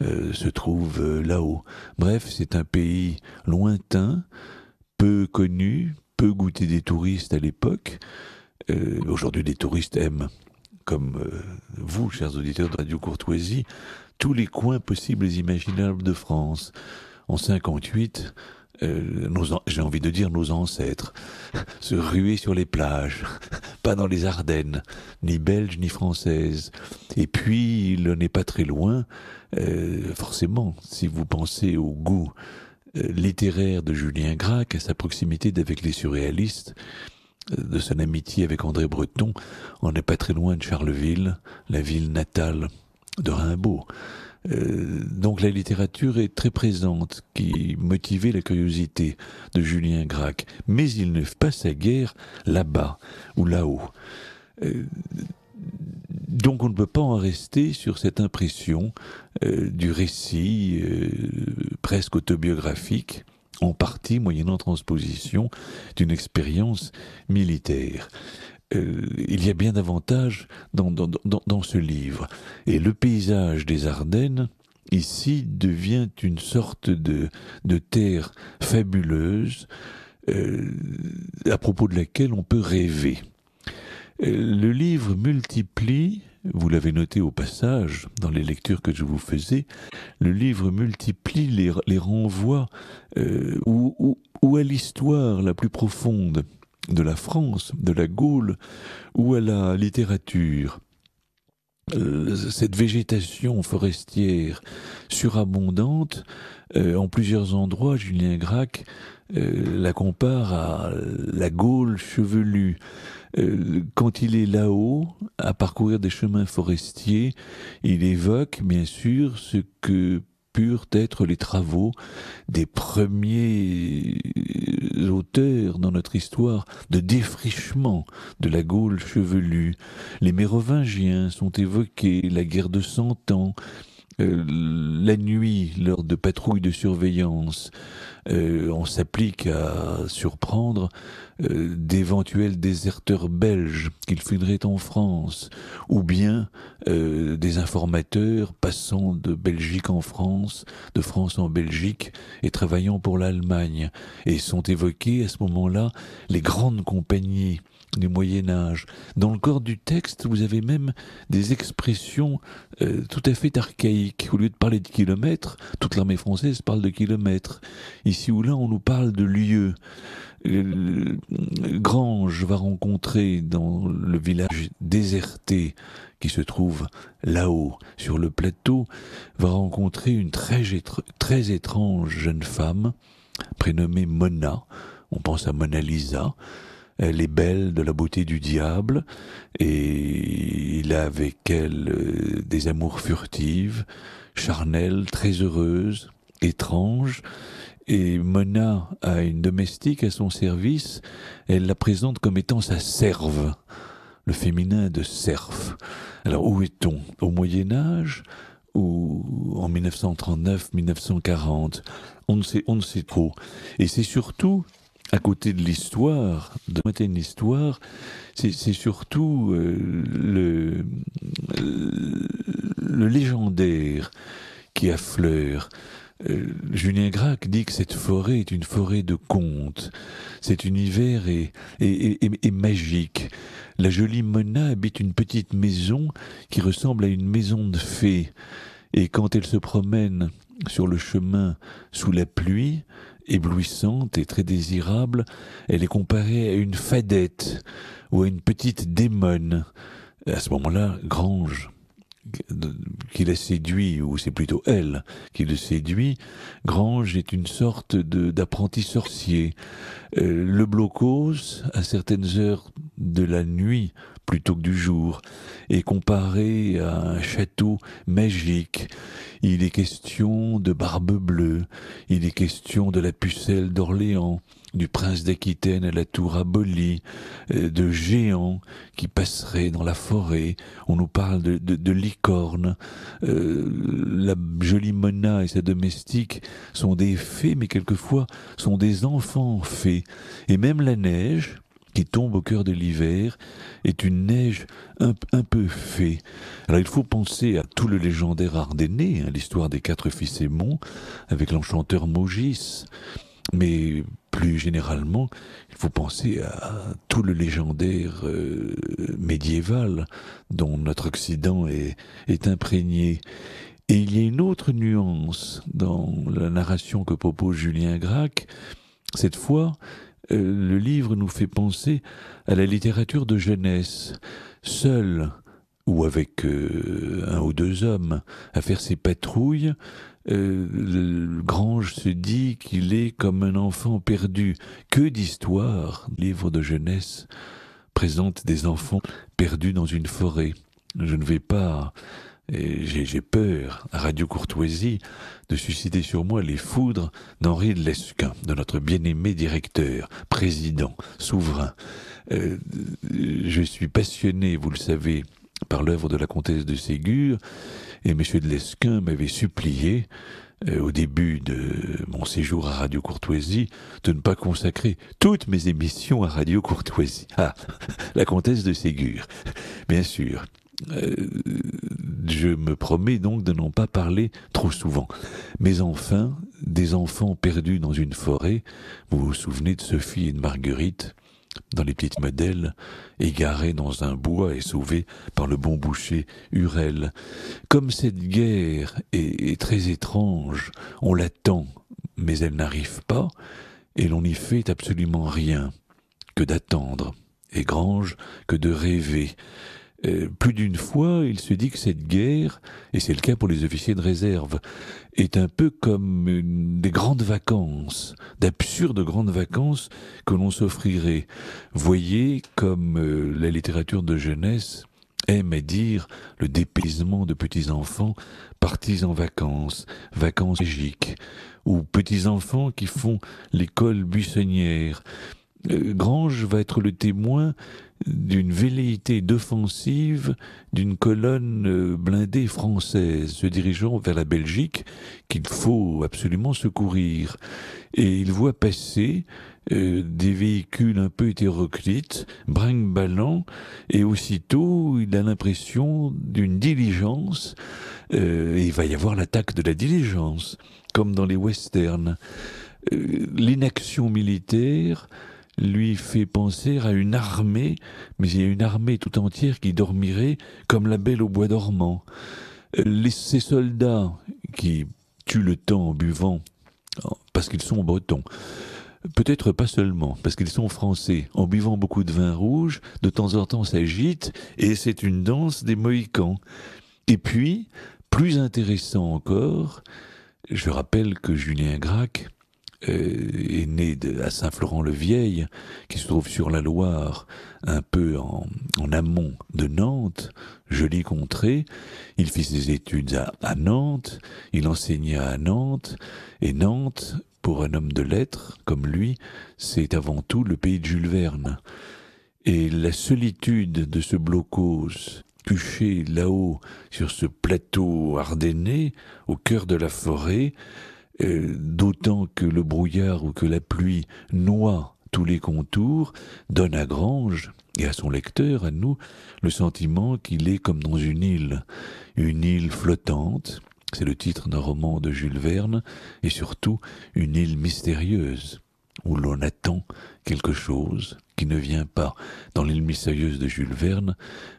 [SPEAKER 1] se trouve là-haut. Bref, c'est un pays lointain, peu connu, peu goûté des touristes à l'époque. Aujourd'hui, les touristes aiment, comme vous, chers auditeurs de Radio Courtoisie, tous les coins possibles et imaginables de France en 58, euh, j'ai envie de dire nos ancêtres, [laughs] se ruer sur les plages, [laughs] pas dans les Ardennes, ni belges ni françaises. Et puis, il n'est pas très loin, euh, forcément, si vous pensez au goût euh, littéraire de Julien Gracq, à sa proximité avec les surréalistes, de son amitié avec André Breton, on n'est pas très loin de Charleville, la ville natale de Rimbaud. Euh, donc la littérature est très présente, qui motivait la curiosité de Julien Gracq. Mais il ne sa guerre là-bas ou là-haut. Euh, donc on ne peut pas en rester sur cette impression euh, du récit presque autobiographique en partie moyennant transposition d'une expérience militaire. Euh, il y a bien davantage dans, ce livre. Et le paysage des Ardennes, ici, devient une sorte de, terre fabuleuse euh, à propos de laquelle on peut rêver. Euh, le livre multiplie, vous l'avez noté au passage dans les lectures que je vous faisais, le livre multiplie les, renvois où ou, l'histoire la plus profonde de la France, de la Gaule, ou à la littérature, euh, cette végétation forestière surabondante, euh, en plusieurs endroits, Julien Gracq euh, la compare à la Gaule chevelue. quand il est là-haut, à parcourir des chemins forestiers, il évoque bien sûr ce que purent être les travaux des premiers auteurs dans notre histoire de défrichement de la Gaule chevelue. Les Mérovingiens sont évoqués, la guerre de Cent Ans, la nuit, lors de patrouilles de surveillance, euh, on s'applique à surprendre euh, d'éventuels déserteurs belges qu'il fuiraient en France, ou bien euh, des informateurs passant de Belgique en France, de France en Belgique, et travaillant pour l'Allemagne. Et sont évoqués à ce moment-là les grandes compagnies du Moyen Âge. Dans le corps du texte, vous avez même des expressions euh, tout à fait archaïques. Au lieu de parler de kilomètres, toute l'armée française parle de kilomètres. Ici ou là, on nous parle de lieux. Grange va rencontrer dans le village déserté qui se trouve là-haut, sur le plateau, va rencontrer une très, très étrange jeune femme prénommée Mona. On pense à Mona Lisa. Elle est belle de la beauté du diable, et il a avec elle euh, des amours furtives, charnelles, très heureuses, étranges, et Mona a une domestique à son service, elle la présente comme étant sa serve, le féminin de serf. Alors où est-on Au Moyen Âge ou en 1939-1940 on ne, sait, on ne sait trop. Et c'est surtout à côté de l'histoire, de monter histoire, c'est surtout euh, le, légendaire qui affleure. Euh, Julien Gracq dit que cette forêt est une forêt de contes. Cet univers est, est magique. La jolie Mona habite une petite maison qui ressemble à une maison de fées. Et quand elle se promène sur le chemin sous la pluie, éblouissante et très désirable, elle est comparée à une fadette ou à une petite démone. À ce moment-là, Grange, qui la séduit, ou c'est plutôt elle qui le séduit, Grange est une sorte d'apprenti sorcier. Euh, le blocos, à certaines heures de la nuit, plutôt que du jour, et comparé à un château magique. Il est question de Barbe Bleue, il est question de la pucelle d'Orléans, du prince d'Aquitaine à la tour abolie, euh, de géants qui passeraient dans la forêt. On nous parle de, licornes. Euh, la jolie Mona et sa domestique sont des fées, mais quelquefois sont des enfants fées. Et même la neige, qui tombe au cœur de l'hiver est une neige un, peu fée. Alors il faut penser à tout le légendaire ardennais, hein, l'histoire des quatre fils aimants, avec l'enchanteur Maugis. Mais plus généralement, il faut penser à tout le légendaire euh, médiéval dont notre Occident est, est imprégné. Et il y a une autre nuance dans la narration que propose Julien Gracq. Cette fois, euh, le livre nous fait penser à la littérature de jeunesse, Seul ou avec euh, un ou deux hommes à faire ses patrouilles, euh, Grange se dit qu'il est comme un enfant perdu. Que d'histoires Livre de jeunesse présente des enfants perdus dans une forêt. Je ne vais pas j'ai peur, à Radio Courtoisie, de susciter sur moi les foudres d'Henri de Lesquin, de notre bien-aimé directeur, président, souverain. Euh, je suis passionné, vous le savez, par l'œuvre de la comtesse de Ségur, et M. de Lesquin m'avait supplié, euh, au début de mon séjour à Radio Courtoisie, de ne pas consacrer toutes mes émissions à Radio Courtoisie. Ah, [laughs] la comtesse de Ségur, bien sûr. Euh, je me promets donc de n'en pas parler trop souvent. Mais enfin, des enfants perdus dans une forêt, vous vous souvenez de Sophie et de Marguerite, dans les petites modèles, égarés dans un bois et sauvés par le bon boucher Hurel. Comme cette guerre est, est très étrange, on l'attend, mais elle n'arrive pas, et l'on n'y fait absolument rien que d'attendre, et Grange que de rêver. Euh, plus d'une fois, il se dit que cette guerre, et c'est le cas pour les officiers de réserve, est un peu comme des grandes vacances, d'absurdes grandes vacances que l'on s'offrirait. Voyez comme euh, la littérature de jeunesse aime à dire le déplaisement de petits-enfants partis en vacances, vacances égiques, ou petits-enfants qui font l'école buissonnière. Euh, Grange va être le témoin d'une velléité d'offensive d'une colonne euh, blindée française se dirigeant vers la Belgique qu'il faut absolument secourir. Et il voit passer euh, des véhicules un peu hétéroclites, brinque-ballant, et aussitôt il a l'impression d'une diligence, euh, et il va y avoir l'attaque de la diligence, comme dans les westerns. L'inaction militaire, lui fait penser à une armée, mais il y a une armée tout entière qui dormirait comme la belle au bois dormant. Euh, les, ces soldats qui tuent le temps en buvant, parce qu'ils sont bretons, Peut-être pas seulement, parce qu'ils sont français. En buvant beaucoup de vin rouge, de temps en temps s'agitent, et c'est une danse des Mohicans. Et puis, plus intéressant encore, je rappelle que Julien Gracq, euh, est né à Saint-Florent-le-Vieil, qui se trouve sur la Loire, un peu en, amont de Nantes, jolie contrée. Il fit ses études à, Nantes, il enseigna à Nantes, et Nantes, pour un homme de lettres comme lui, c'est avant tout le pays de Jules Verne. Et la solitude de ce blocos, couché là-haut sur ce plateau ardenné au cœur de la forêt, euh, d'autant que le brouillard ou que la pluie noie tous les contours, donne à Grange et à son lecteur, à nous, le sentiment qu'il est comme dans une île, une île flottante, c'est le titre d'un roman de Jules Verne, et surtout une île mystérieuse, où l'on attend quelque chose qui ne vient pas. Dans l'île mystérieuse de Jules Verne,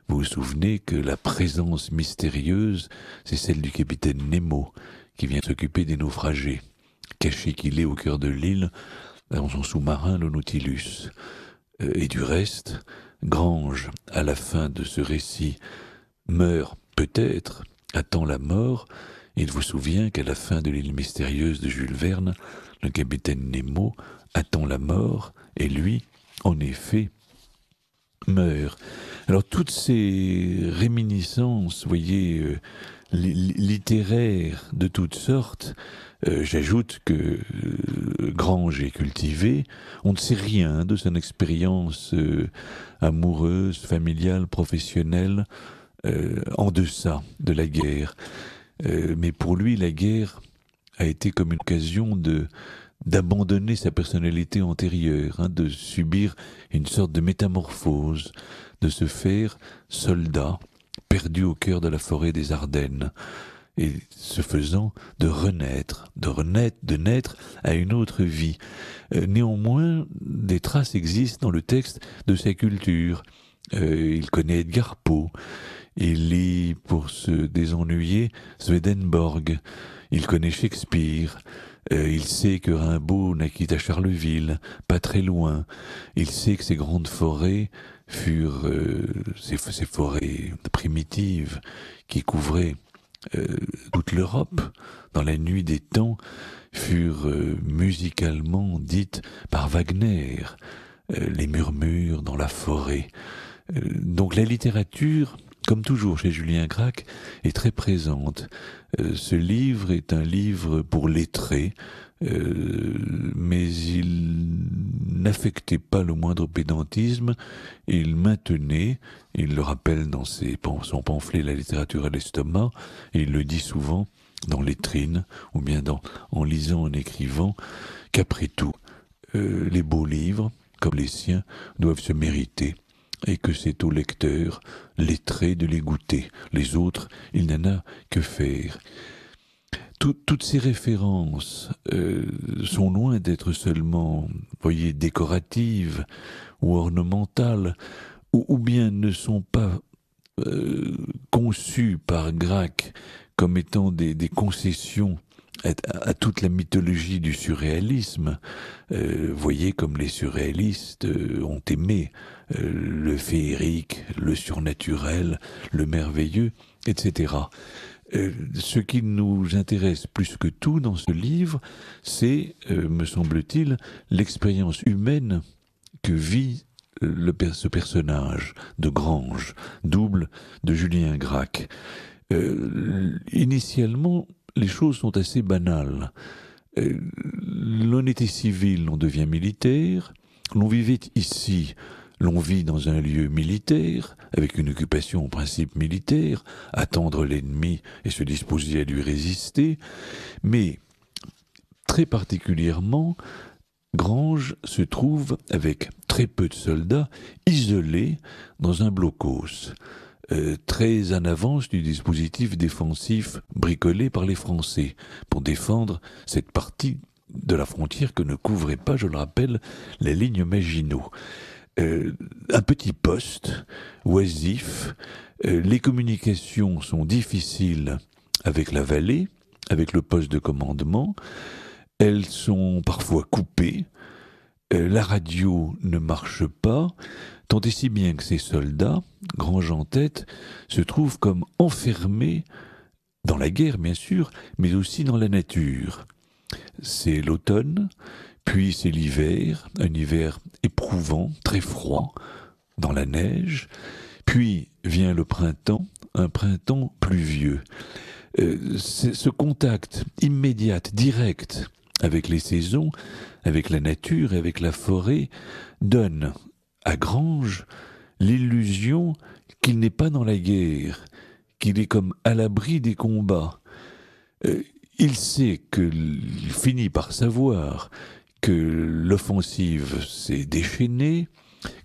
[SPEAKER 1] vous vous souvenez que la présence mystérieuse, c'est celle du capitaine Nemo, qui vient s'occuper des naufragés, caché qu'il est au cœur de l'île, dans son sous-marin, le Nautilus. Euh, et du reste, Grange, à la fin de ce récit, meurt peut-être, attend la mort. Il vous souvient qu'à la fin de l'île mystérieuse de Jules Verne, le capitaine Nemo attend la mort, et lui, en effet, meurt. Alors toutes ces réminiscences, voyez, euh, littéraire de toutes sortes, euh, j'ajoute que euh, Grange est cultivé, on ne sait rien de son expérience euh, amoureuse, familiale, professionnelle, en deçà de la guerre. mais pour lui, la guerre a été comme une occasion de d'abandonner sa personnalité antérieure, hein, de subir une sorte de métamorphose, de se faire soldat, perdu au cœur de la forêt des Ardennes, et se faisant de renaître, de renaître, de naître à une autre vie. Euh, néanmoins, des traces existent dans le texte de sa culture. Euh, il connaît Edgar Poe. Il lit, pour se désennuyer, Swedenborg. Il connaît Shakespeare. Euh, il sait que Rimbaud naquit à Charleville, pas très loin. Il sait que ces grandes forêts furent euh, ces, forêts primitives qui couvraient euh, toute l'Europe dans la nuit des temps furent euh, musicalement dites par Wagner, les murmures dans la forêt. donc la littérature, comme toujours chez Julien Gracq, est très présente. ce livre est un livre pour lettrés, euh, mais il n'affectait pas le moindre pédantisme, il maintenait, il le rappelle dans ses, son pamphlet La littérature à l'estomac, et il le dit souvent dans l'étrine, ou bien dans, en lisant, en écrivant, qu'après tout, euh, les beaux livres, comme les siens, doivent se mériter et que c'est au lecteur, lettré, de les goûter. Les autres, il n'en a que faire toutes ces références euh, sont loin d'être seulement, voyez, décoratives ou ornementales, ou, bien ne sont pas euh, conçues par Grac comme étant des, concessions à, toute la mythologie du surréalisme. Euh, voyez comme les surréalistes ont aimé le féerique, le surnaturel, le merveilleux, etc. Euh, ce qui nous intéresse plus que tout dans ce livre, c'est, euh, me semble-t-il, l'expérience humaine que vit euh, ce personnage de Grange, double de Julien Gracq. initialement, les choses sont assez banales. l'on était civil, on devient militaire. L'on vivait ici l'on vit dans un lieu militaire, avec une occupation au principe militaire, attendre l'ennemi et se disposer à lui résister, mais très particulièrement, Grange se trouve avec très peu de soldats, isolé dans un blocos, euh, très en avance du dispositif défensif bricolé par les Français pour défendre cette partie de la frontière que ne couvrait pas, je le rappelle, les lignes Maginot. Euh, un petit poste oisif. Euh, les communications sont difficiles avec la vallée, avec le poste de commandement. Elles sont parfois coupées. Euh, la radio ne marche pas. Tant et si bien que ces soldats, Grange en tête, se trouvent comme enfermés dans la guerre, bien sûr, mais aussi dans la nature. C'est l'automne, puis c'est l'hiver, un hiver éprouvant, très froid, dans la neige. Puis vient le printemps, un printemps pluvieux. Euh, ce contact immédiat, direct avec les saisons, avec la nature, et avec la forêt, donne à Grange l'illusion qu'il n'est pas dans la guerre, qu'il est comme à l'abri des combats. Euh, il sait qu'il finit par savoir que l'offensive s'est déchaînée,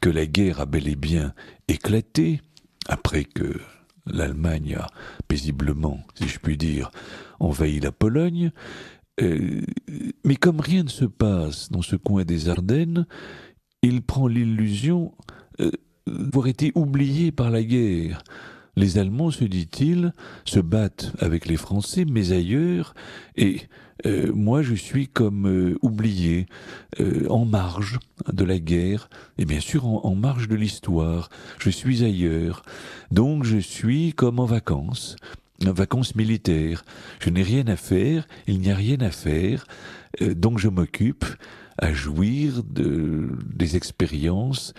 [SPEAKER 1] que la guerre a bel et bien éclaté, après que l'Allemagne a paisiblement, si je puis dire, envahi la Pologne. Euh, mais comme rien ne se passe dans ce coin des Ardennes, il prend l'illusion euh, d'avoir été oublié par la guerre. Les Allemands, se dit-il, se battent avec les Français, mais ailleurs, et euh, moi je suis comme euh, oublié, euh, en marge de la guerre, et bien sûr en, marge de l'histoire, je suis ailleurs, donc je suis comme en vacances, en vacances militaires, je n'ai rien à faire, il n'y a rien à faire, donc je m'occupe à jouir de, des expériences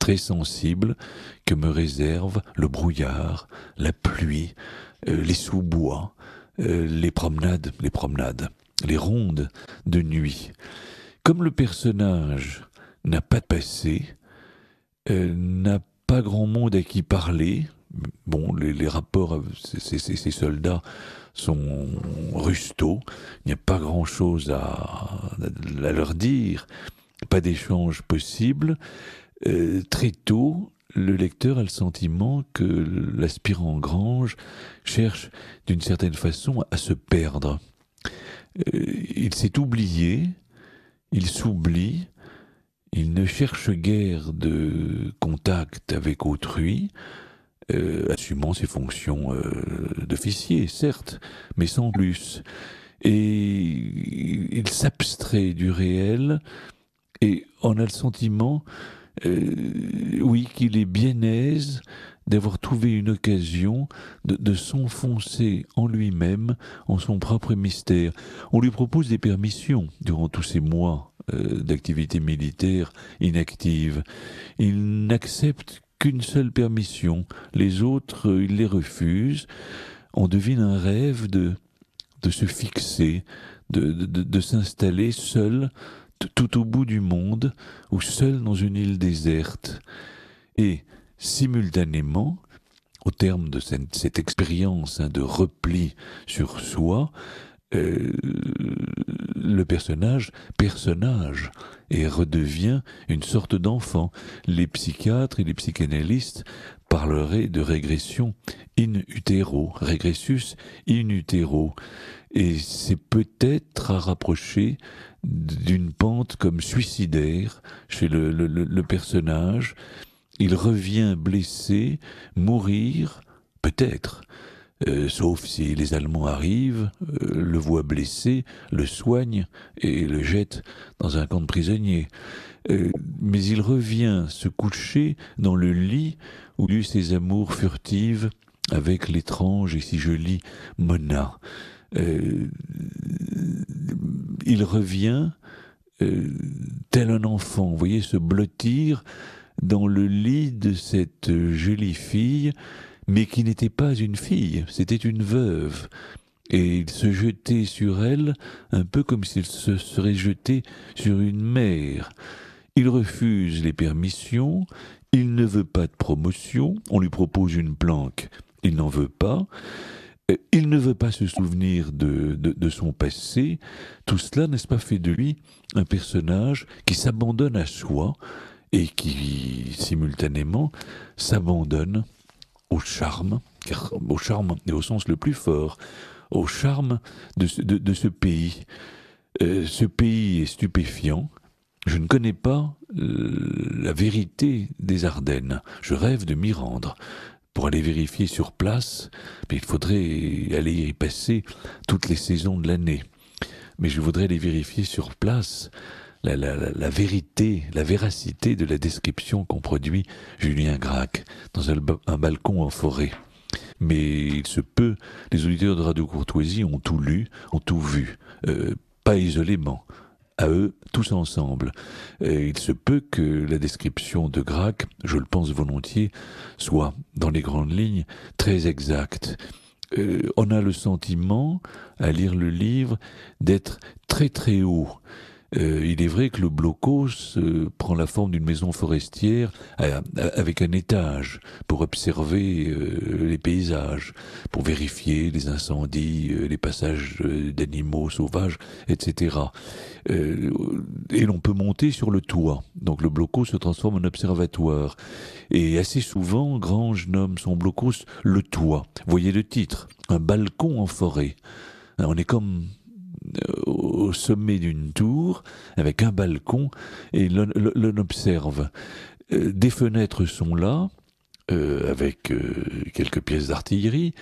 [SPEAKER 1] très sensibles que me réservent le brouillard, la pluie, les sous-bois, les promenades, les promenades les rondes de nuit. Comme le personnage n'a pas de passé, euh, n'a pas grand monde à qui parler, bon, les, rapports rapports, ces soldats sont rustaux, il n'y a pas grand-chose à, leur dire, pas d'échange possible. Euh, très tôt, le lecteur a le sentiment que l'aspirant Grange cherche d'une certaine façon à se perdre. Euh, il s'est oublié, il s'oublie, il ne cherche guère de contact avec autrui, euh, assumant ses fonctions euh, d'officier, certes, mais sans plus. Et il s'abstrait du réel et on a le sentiment, oui, qu'il est bien aise d'avoir trouvé une occasion de, s'enfoncer en lui-même, en son propre mystère. On lui propose des permissions durant tous ces mois euh, d'activité militaire inactive. Il n'accepte qu'une seule permission, les autres, euh, il les refuse. On devine un rêve de, de se fixer, de, de, de s'installer seul tout au bout du monde ou seul dans une île déserte. Et simultanément, au terme de cette, expérience hein, de repli sur soi, euh, le personnage, personnage, et redevient une sorte d'enfant. Les psychiatres et les psychanalystes parleraient de régression in utero, régressus in utero. Et c'est peut-être à rapprocher d'une pente comme suicidaire chez le personnage, il revient blessé, mourir, peut-être. Euh, sauf si les Allemands arrivent, euh, le voient blessé, le soignent et le jettent dans un camp de prisonniers. Euh, mais il revient se coucher dans le lit où il eut ses amours furtives avec l'étrange et si jolie Mona. il revient tel un enfant, vous voyez, se blottir dans le lit de cette jolie fille, mais qui n'était pas une fille, c'était une veuve. Et il se jetait sur elle un peu comme s'il se serait jeté sur une mère. Il refuse les permissions, il ne veut pas de promotion, on lui propose une planque, il n'en veut pas, euh, il ne veut pas se souvenir de, son passé, tout cela n'est-ce pas fait de lui un personnage qui s'abandonne à soi, et qui simultanément s'abandonne au charme, au charme et au sens le plus fort, au charme de ce, pays. Euh, ce pays est stupéfiant. Je ne connais pas euh, la vérité des Ardennes. Je rêve de m'y rendre pour aller vérifier sur place, il faudrait aller y passer toutes les saisons de l'année. Mais je voudrais les vérifier sur place la, vérité, la véracité de la description qu'on produit Julien Gracq dans un, balcon en forêt. Mais il se peut, les auditeurs de Radio Courtoisie ont tout lu, ont tout vu, euh, pas isolément, à eux tous ensemble. il se peut que la description de Gracq, je le pense volontiers, soit, dans les grandes lignes, très exacte. Euh, on a le sentiment, à lire le livre, d'être très très haut, euh, il est vrai que le blocos euh, prend la forme d'une maison forestière euh, avec un étage pour observer les paysages, pour vérifier les incendies, les passages d'animaux sauvages, etc. et l'on peut monter sur le toit. Donc le blocos se transforme en observatoire. Et assez souvent, Grange nomme son blocos le toit. Voyez le titre, un balcon en forêt. on est comme au sommet d'une tour avec un balcon et l'on observe. Euh, des fenêtres sont là, euh, avec euh, quelques pièces d'artillerie,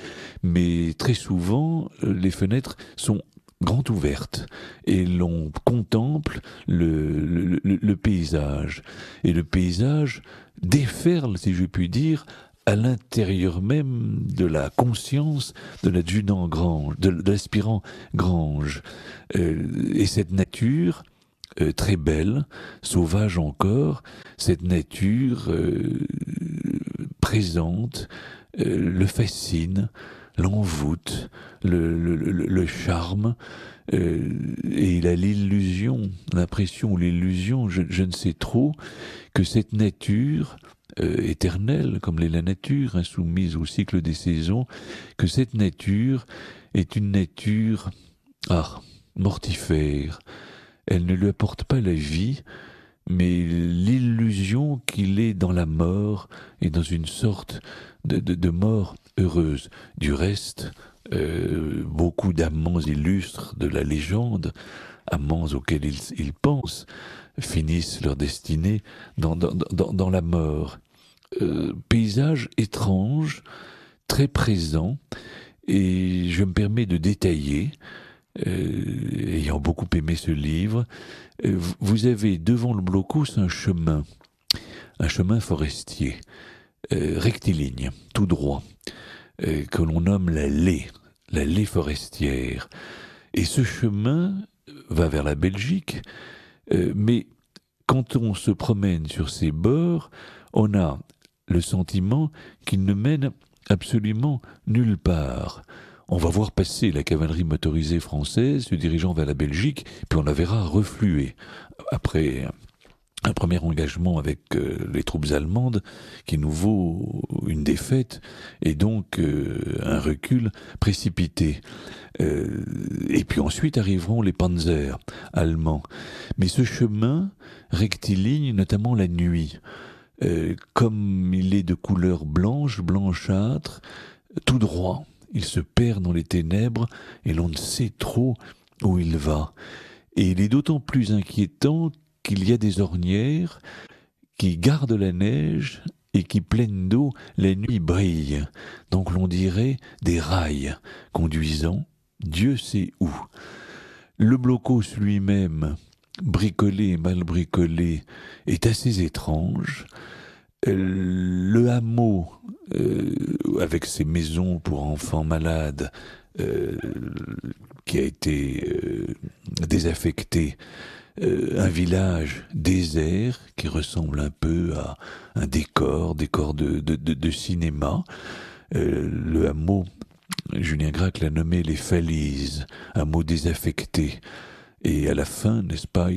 [SPEAKER 1] mais très souvent les fenêtres sont grand ouvertes, et l'on contemple le, le, paysage. Et le paysage déferle, si je puis dire, à l'intérieur même de la conscience de l'adjudant Grange, de, l'aspirant Grange. Euh, et cette nature, euh, très belle, sauvage encore, cette nature euh, présente, le fascine, l'envoûte, le, le, charme, et il a l'illusion, l'impression ou l'illusion, je, ne sais trop, que cette nature euh, éternelle, comme l'est la nature, insoumise au cycle des saisons, que cette nature est une nature ah, mortifère. Elle ne lui apporte pas la vie, mais l'illusion qu'il est dans la mort et dans une sorte de, mort heureuse. Du reste, euh, beaucoup d'amants illustres de la légende, amants auxquels ils il pensent, finissent leur destinée dans, la mort. Euh, paysage étrange, très présent, et je me permets de détailler, euh, ayant beaucoup aimé ce livre, euh, vous avez devant le blocus un chemin, un chemin forestier, rectiligne, tout droit, que l'on nomme la lait, la lait forestière. Et ce chemin va vers la Belgique, euh, mais quand on se promène sur ces bords, on a le sentiment qu'il ne mène absolument nulle part. On va voir passer la cavalerie motorisée française se dirigeant vers la Belgique, puis on la verra refluer. Après un premier engagement avec euh, les troupes allemandes qui nous vaut une défaite et donc euh, un recul précipité. Euh, et puis ensuite arriveront les panzers allemands. Mais ce chemin rectiligne, notamment la nuit, euh, comme il est de couleur blanche, blanchâtre, tout droit, il se perd dans les ténèbres et l'on ne sait trop où il va. Et il est d'autant plus inquiétant qu'il y a des ornières qui gardent la neige et qui pleines d'eau, la nuit brillent. Donc l'on dirait des rails conduisant Dieu sait où. Le blocus lui-même, bricolé mal bricolé, est assez étrange. Le hameau, euh, avec ses maisons pour enfants malades, euh, qui a été euh, désaffecté, un village désert qui ressemble un peu à un décor, décor de cinéma. le hameau Julien Gracq l'a nommé les falises », un mot désaffecté. Et à la fin, n'est-ce pas,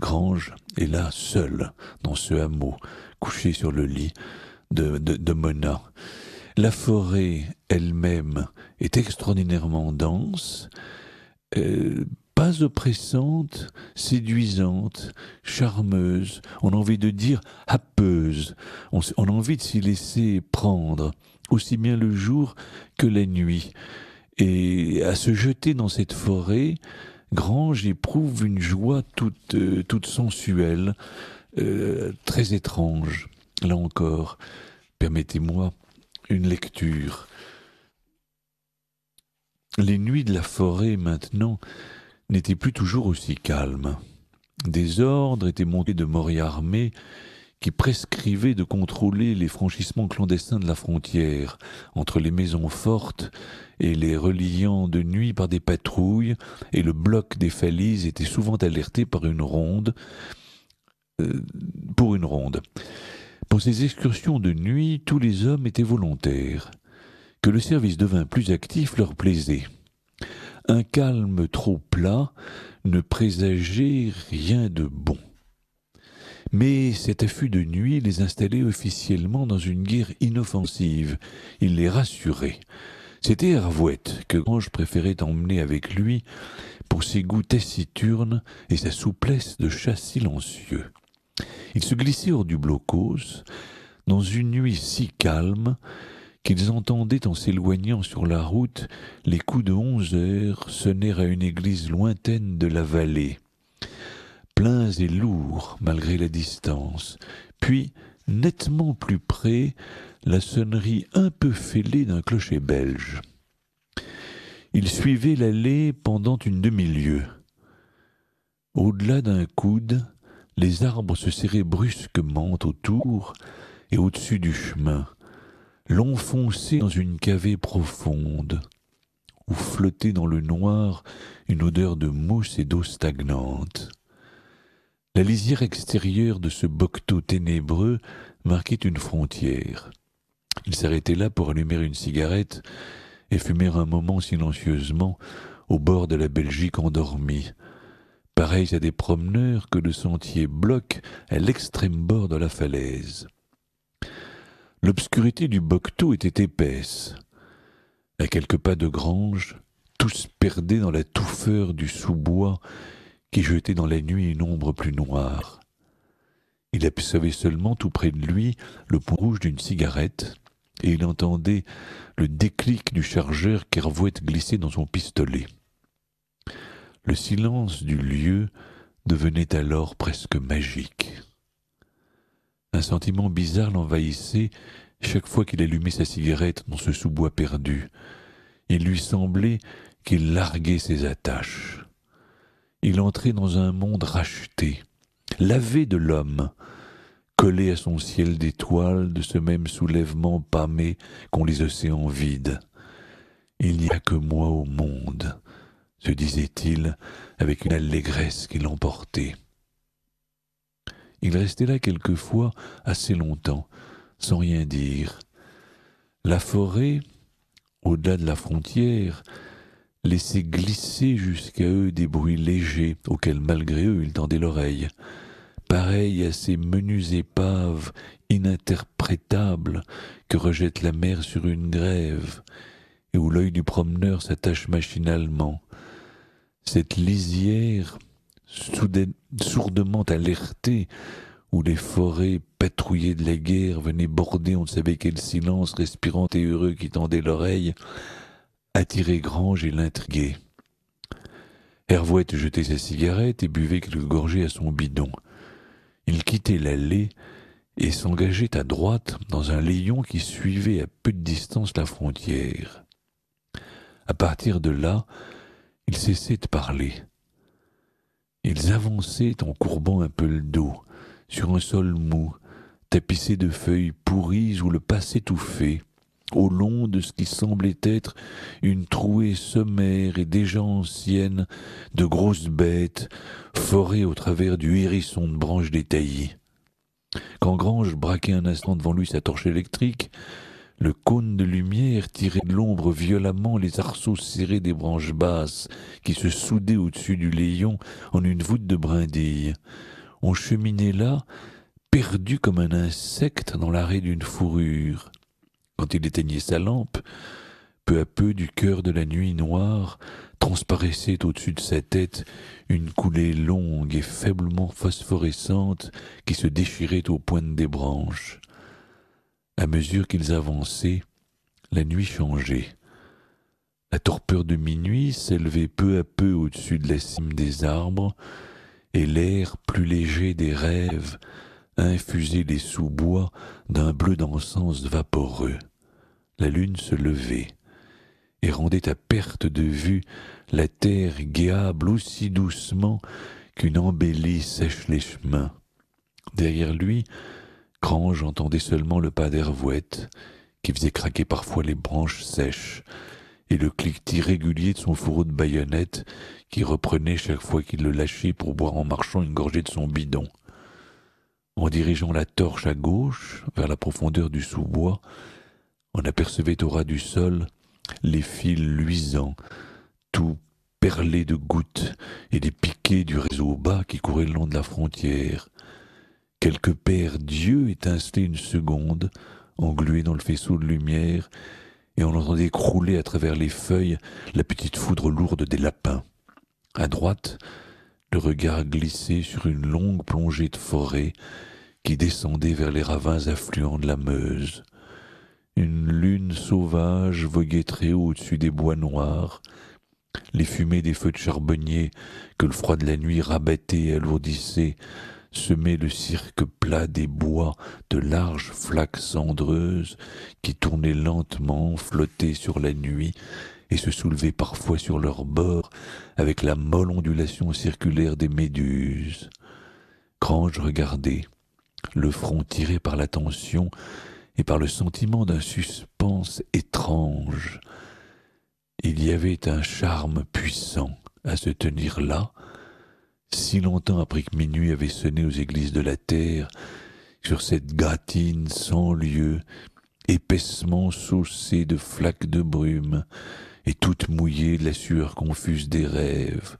[SPEAKER 1] Grange est là, seul, dans ce hameau, couché sur le lit de, de, Mona. La forêt elle-même est extraordinairement dense, euh, pas oppressante, séduisante, charmeuse, on a envie de dire happeuse, on, on a envie de s'y laisser prendre aussi bien le jour que la nuit. Et à se jeter dans cette forêt, Grange éprouve une joie toute, euh, toute sensuelle, euh, très étrange. Là encore, permettez-moi une lecture. Les nuits de la forêt maintenant n'étaient plus toujours aussi calmes. Des ordres étaient montés de armée, qui prescrivait de contrôler les franchissements clandestins de la frontière, entre les maisons fortes et les reliant de nuit par des patrouilles, et le bloc des Falises était souvent alerté par une ronde, euh, pour une ronde. Pour ces excursions de nuit, tous les hommes étaient volontaires. Que le service devint plus actif leur plaisait. Un calme trop plat ne présageait rien de bon. Mais cet affût de nuit les installait officiellement dans une guerre inoffensive. Il les rassurait. C'était Hervouette que Grange préférait emmener avec lui pour ses goûts taciturnes et sa souplesse de chat silencieux. Ils se glissaient hors du blocos, dans une nuit si calme qu'ils entendaient en s'éloignant sur la route les coups de onze heures sonner à une église lointaine de la vallée pleins et lourds malgré la distance, puis, nettement plus près, la sonnerie un peu fêlée d'un clocher belge. Il suivait l'allée pendant une demi-lieue. Au-delà d'un coude, les arbres se serraient brusquement autour et au-dessus du chemin, l'enfonçaient dans une cavée profonde, où flottait dans le noir une odeur de mousse et d'eau stagnante. La lisière extérieure de ce bocteau ténébreux marquait une frontière. Il s'arrêtait là pour allumer une cigarette et fumer un moment silencieusement au bord de la Belgique endormie, pareils à des promeneurs que le sentier bloque à l'extrême bord de la falaise. L'obscurité du bocteau était épaisse. À quelques pas de grange, tous perdés dans la touffeur du sous-bois qui jetait dans la nuit une ombre plus noire. Il apercevait seulement tout près de lui le point rouge d'une cigarette, et il entendait le déclic du chargeur qu'Hervouette glissait dans son pistolet. Le silence du lieu devenait alors presque magique. Un sentiment bizarre l'envahissait chaque fois qu'il allumait sa cigarette dans ce sous-bois perdu. Il lui semblait qu'il larguait ses attaches il entrait dans un monde racheté, lavé de l'homme, collé à son ciel d'étoiles de ce même soulèvement pâmé qu'ont les océans vides. Il n'y a que moi au monde, se disait-il avec une allégresse qui l'emportait. Il restait là quelquefois assez longtemps, sans rien dire. La forêt, au-delà de la frontière, laissait glisser jusqu'à eux des bruits légers auxquels malgré eux ils tendaient l'oreille, pareils à ces menus épaves ininterprétables que rejette la mer sur une grève, et où l'œil du promeneur s'attache machinalement. Cette lisière sourdement alertée, où les forêts patrouillées de la guerre venaient border on ne savait quel silence respirant et heureux qui tendait l'oreille, attirait Grange et l'intriguait. Hervouette jetait sa cigarette et buvait quelques gorgées à son bidon. Il quittait l'allée et s'engageait à droite dans un lion qui suivait à peu de distance la frontière. À partir de là, ils cessait de parler. Ils avançaient en courbant un peu le dos, sur un sol mou, tapissé de feuilles pourries où le pas s'étouffait au long de ce qui semblait être une trouée sommaire et déjà ancienne de grosses bêtes forées au travers du hérisson de branches détaillées. Quand Grange braquait un instant devant lui sa torche électrique, le cône de lumière tirait de l'ombre violemment les arceaux serrés des branches basses qui se soudaient au-dessus du léon en une voûte de brindilles. On cheminait là, perdu comme un insecte dans l'arrêt d'une fourrure quand il éteignait sa lampe, peu à peu du cœur de la nuit noire transparaissait au-dessus de sa tête une coulée longue et faiblement phosphorescente qui se déchirait aux pointes des branches. À mesure qu'ils avançaient, la nuit changeait. La torpeur de minuit s'élevait peu à peu au-dessus de la cime des arbres, et l'air plus léger des rêves infuser les sous-bois d'un bleu d'encens vaporeux. La lune se levait et rendait à perte de vue la terre guéable aussi doucement qu'une embellie sèche les chemins. Derrière lui, Crange entendait seulement le pas d'Hervouette, qui faisait craquer parfois les branches sèches, et le cliquetis irrégulier de son fourreau de baïonnette, qui reprenait chaque fois qu'il le lâchait pour boire en marchant une gorgée de son bidon. En dirigeant la torche à gauche, vers la profondeur du sous-bois, on apercevait au ras du sol les fils luisants, tout perlés de gouttes, et des piquets du réseau bas qui courait le long de la frontière. Quelques paires d'yeux étincelaient une seconde, englués dans le faisceau de lumière, et on entendait crouler à travers les feuilles la petite foudre lourde des lapins. À droite, regard glissait sur une longue plongée de forêt qui descendait vers les ravins affluents de la Meuse. Une lune sauvage voguait très haut au-dessus des bois noirs. Les fumées des feux de charbonniers que le froid de la nuit rabattait et alourdissait semaient le cirque plat des bois de larges flaques cendreuses qui tournaient lentement, flottaient sur la nuit se soulevaient parfois sur leurs bords avec la molle ondulation circulaire des méduses. Crange regardait, le front tiré par la tension et par le sentiment d'un suspense étrange. Il y avait un charme puissant à se tenir là, si longtemps après que minuit avait sonné aux églises de la terre, sur cette gratine sans lieu, épaissement saucée de flaques de brume, et toute mouillée de la sueur confuse des rêves,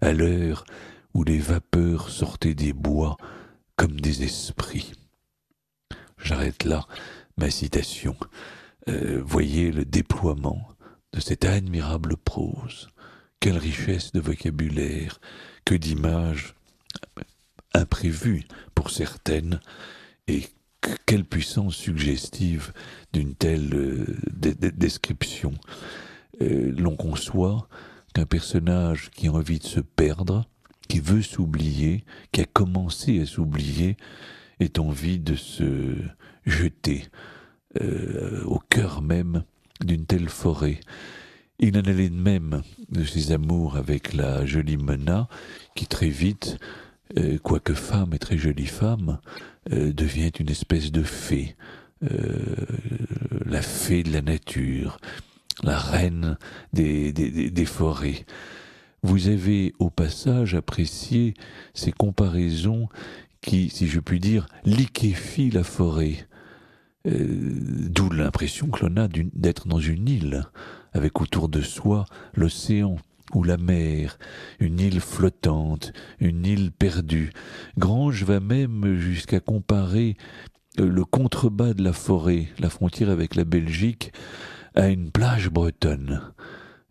[SPEAKER 1] à l'heure où les vapeurs sortaient des bois comme des esprits. J'arrête là ma citation. Euh, voyez le déploiement de cette admirable prose. Quelle richesse de vocabulaire, que d'images imprévues pour certaines, et quelle puissance suggestive d'une telle euh, description. Euh, l'on conçoit qu'un personnage qui a envie de se perdre, qui veut s'oublier, qui a commencé à s'oublier, ait envie de se jeter euh, au cœur même d'une telle forêt. Il en allait de même de ses amours avec la jolie Mena, qui très vite, euh, quoique femme et très jolie femme, devient une espèce de fée, la fée de la nature, la reine des, des, forêts. Vous avez au passage apprécié ces comparaisons qui, si je puis dire, liquéfient la forêt. Euh, d'où l'impression que l'on a d'être dans une île, avec autour de soi l'océan ou la mer, une île flottante, une île perdue. Grange va même jusqu'à comparer euh, le contrebas de la forêt, la frontière avec la Belgique, à une plage bretonne.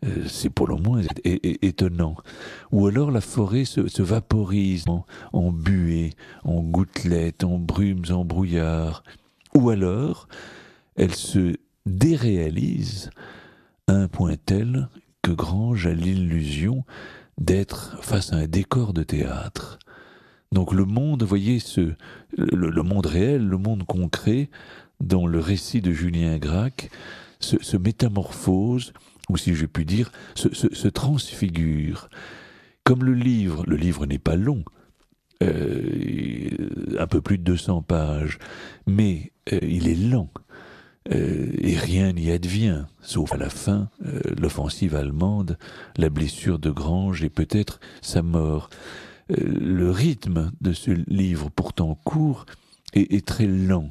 [SPEAKER 1] Euh, c'est pour le moins étonnant. Ou alors la forêt se, vaporise en, buée, buées, en gouttelettes, en brumes, en brouillards. Ou alors elle se déréalise à un point tel que Grange a l'illusion d'être face à un décor de théâtre. Donc le monde, voyez, ce, le, le monde réel, le monde concret, dans le récit de Julien Gracq, se, métamorphose, ou si je puis dire, se, transfigure. Comme le livre, le livre n'est pas long, euh, un peu plus de 200 pages, mais euh, il est lent. Euh, et rien n'y advient, sauf à la fin, l'offensive allemande, la blessure de Grange et peut-être sa mort. le rythme de ce livre, pourtant court, est très lent.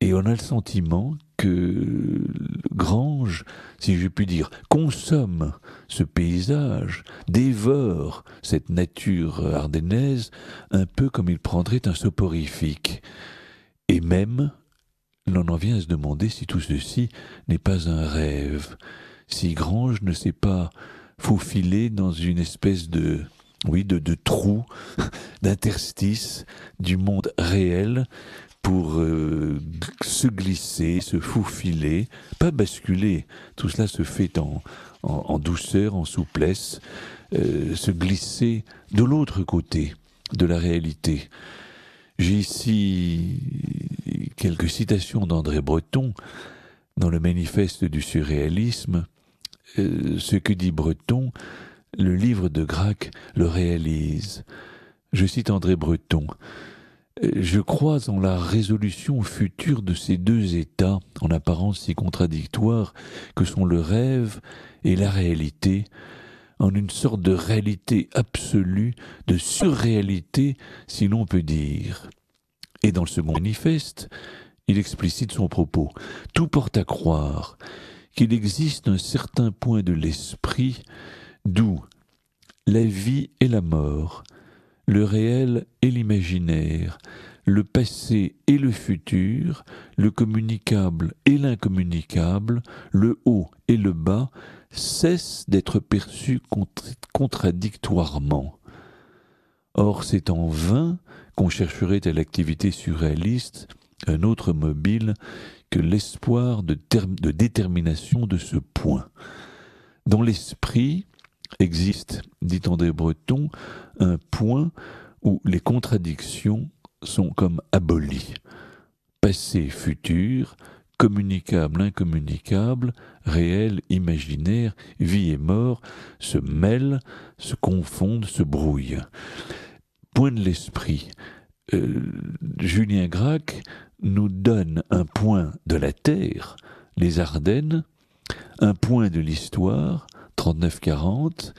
[SPEAKER 1] Et on a le sentiment que Grange, si j'ai pu dire, consomme ce paysage, dévore cette nature ardennaise, un peu comme il prendrait un soporifique. Et même, l'on en vient à se demander si tout ceci n'est pas un rêve, si Grange ne s'est pas faufilé dans une espèce de oui, de, de trou, [laughs] d'interstice du monde réel pour euh, se glisser, se foufiler, pas basculer. Tout cela se fait en, douceur, en souplesse, euh, se glisser de l'autre côté de la réalité. J'ai ici quelques citations d'André Breton dans le manifeste du surréalisme. Euh, ce que dit Breton, le livre de Gracq le réalise. Je cite André Breton. Je crois en la résolution future de ces deux états, en apparence si contradictoires, que sont le rêve et la réalité, en une sorte de réalité absolue, de surréalité, si l'on peut dire. Et dans ce manifeste, il explicite son propos. Tout porte à croire qu'il existe un certain point de l'esprit d'où la vie et la mort, le réel et l'imaginaire, le passé et le futur, le communicable et l'incommunicable, le haut et le bas, cessent d'être perçus contradictoirement. Or c'est en vain qu'on chercherait à l'activité surréaliste un autre mobile que l'espoir de, de détermination de ce point. Dans l'esprit, existe, dit André des Bretons, un point où les contradictions sont comme abolies. Passé, futur, communicable, incommunicable, réel, imaginaire, vie et mort se mêlent, se confondent, se brouillent. Point de l'esprit. Euh, Julien Gracq nous donne un point de la Terre, les Ardennes, un point de l'histoire, 39-40,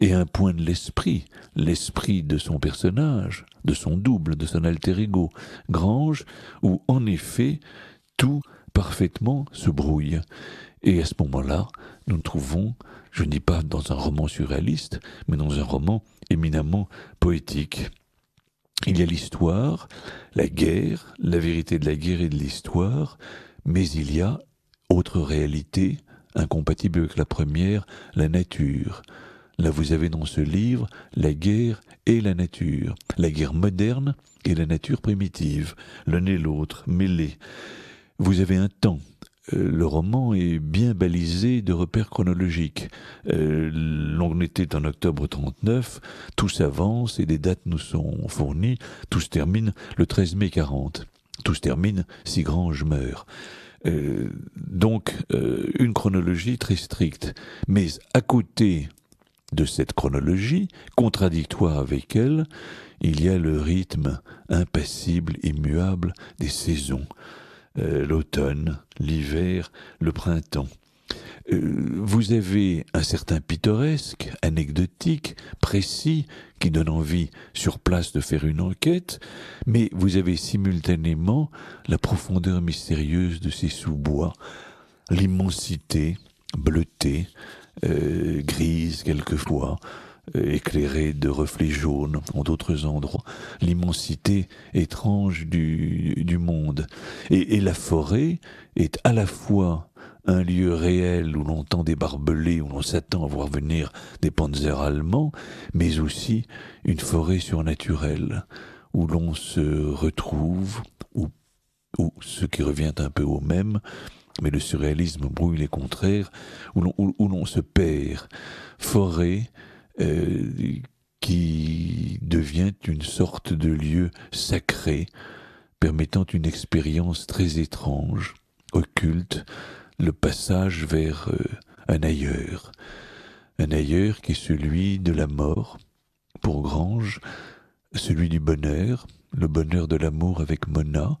[SPEAKER 1] et un point de l'esprit, l'esprit de son personnage, de son double, de son alter ego, Grange, où en effet tout parfaitement se brouille. Et à ce moment-là, nous nous trouvons, je ne dis pas dans un roman surréaliste, mais dans un roman éminemment poétique. Il y a l'histoire, la guerre, la vérité de la guerre et de l'histoire, mais il y a autre réalité, incompatible avec la première, la nature. Là, vous avez dans ce livre la guerre et la nature, la guerre moderne et la nature primitive, l'un et l'autre mêlés. Vous avez un temps. Euh, le roman est bien balisé de repères chronologiques. Euh, L'on était en octobre 39, tout s'avance et des dates nous sont fournies, tout se termine le 13 mai 40. Tout se termine si Grange meurt. Euh, donc, euh, une chronologie très stricte. Mais à côté de cette chronologie, contradictoire avec elle, il y a le rythme impassible, immuable des saisons. Euh, l'automne, l'hiver, le printemps. Euh, vous avez un certain pittoresque, anecdotique, précis, qui donne envie sur place de faire une enquête, mais vous avez simultanément la profondeur mystérieuse de ces sous-bois, l'immensité bleutée, euh, grise quelquefois, euh, éclairée de reflets jaunes en d'autres endroits, l'immensité étrange du, du monde. et la forêt est à la fois un lieu réel où l'on tend des barbelés, où l'on s'attend à voir venir des panzers allemands, mais aussi une forêt surnaturelle, où l'on se retrouve, ou ce qui revient un peu au même, mais le surréalisme brouille les contraires, où l'on, où, l'on se perd. Forêt euh, qui devient une sorte de lieu sacré, permettant une expérience très étrange, occulte, le passage vers euh, un ailleurs, un ailleurs qui est celui de la mort, pour Grange, celui du bonheur, le bonheur de l'amour avec Mona,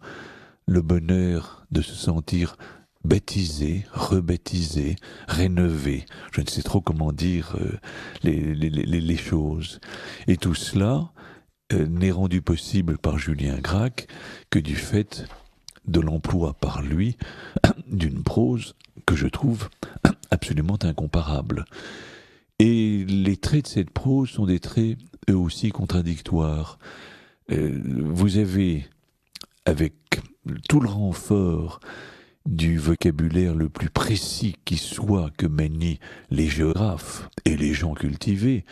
[SPEAKER 1] le bonheur de se sentir baptisé, rebaptisé, rénové, je ne sais trop comment dire euh, les, choses. Et tout cela euh, n'est rendu possible par Julien Gracq que du fait de l'emploi par lui [clears throat] d'une prose que je trouve [clears throat] absolument incomparable. Et les traits de cette prose sont des traits eux aussi contradictoires. Euh, vous avez, avec tout le renfort du vocabulaire le plus précis qui soit que manient les géographes et les gens cultivés,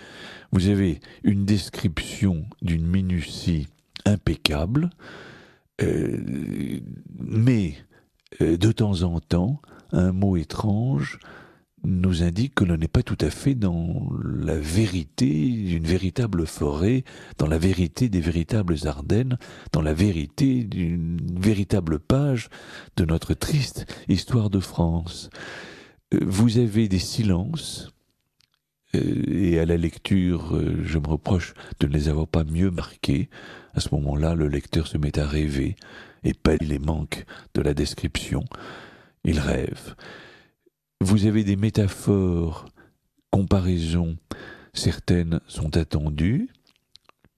[SPEAKER 1] vous avez une description d'une minutie impeccable, euh, mais euh, de temps en temps, un mot étrange nous indique que l'on n'est pas tout à fait dans la vérité d'une véritable forêt, dans la vérité des véritables Ardennes, dans la vérité d'une véritable page de notre triste histoire de France. Euh, vous avez des silences euh, et à la lecture, euh, je me reproche de ne les avoir pas mieux marqués. À ce moment-là, le lecteur se met à rêver et pas les manques de la description. Il rêve. Vous avez des métaphores, comparaisons. Certaines sont attendues,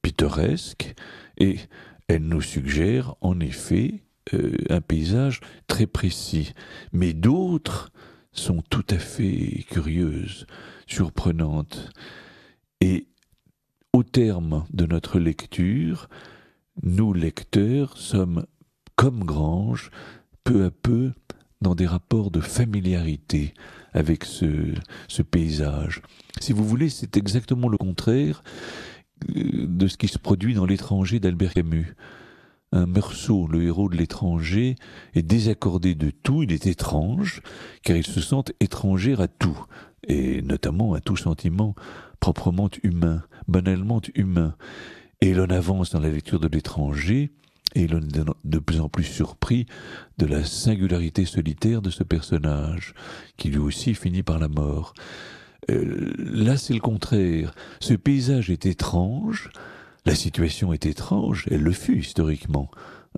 [SPEAKER 1] pittoresques, et elles nous suggèrent en effet euh, un paysage très précis. Mais d'autres sont tout à fait curieuses surprenante. Et au terme de notre lecture, nous lecteurs sommes, comme Grange, peu à peu dans des rapports de familiarité avec ce, paysage. Si vous voulez, c'est exactement le contraire euh, de ce qui se produit dans l'étranger d'Albert Camus. Un Meursault, le héros de l'étranger, est désaccordé de tout, il est étrange, car il se sent étranger à tout et notamment à tout sentiment proprement humain, banalement humain. Et l'on avance dans la lecture de l'étranger, et l'on est de plus en plus surpris de la singularité solitaire de ce personnage, qui lui aussi finit par la mort. Euh, là, c'est le contraire. Ce paysage est étrange, la situation est étrange, elle le fut historiquement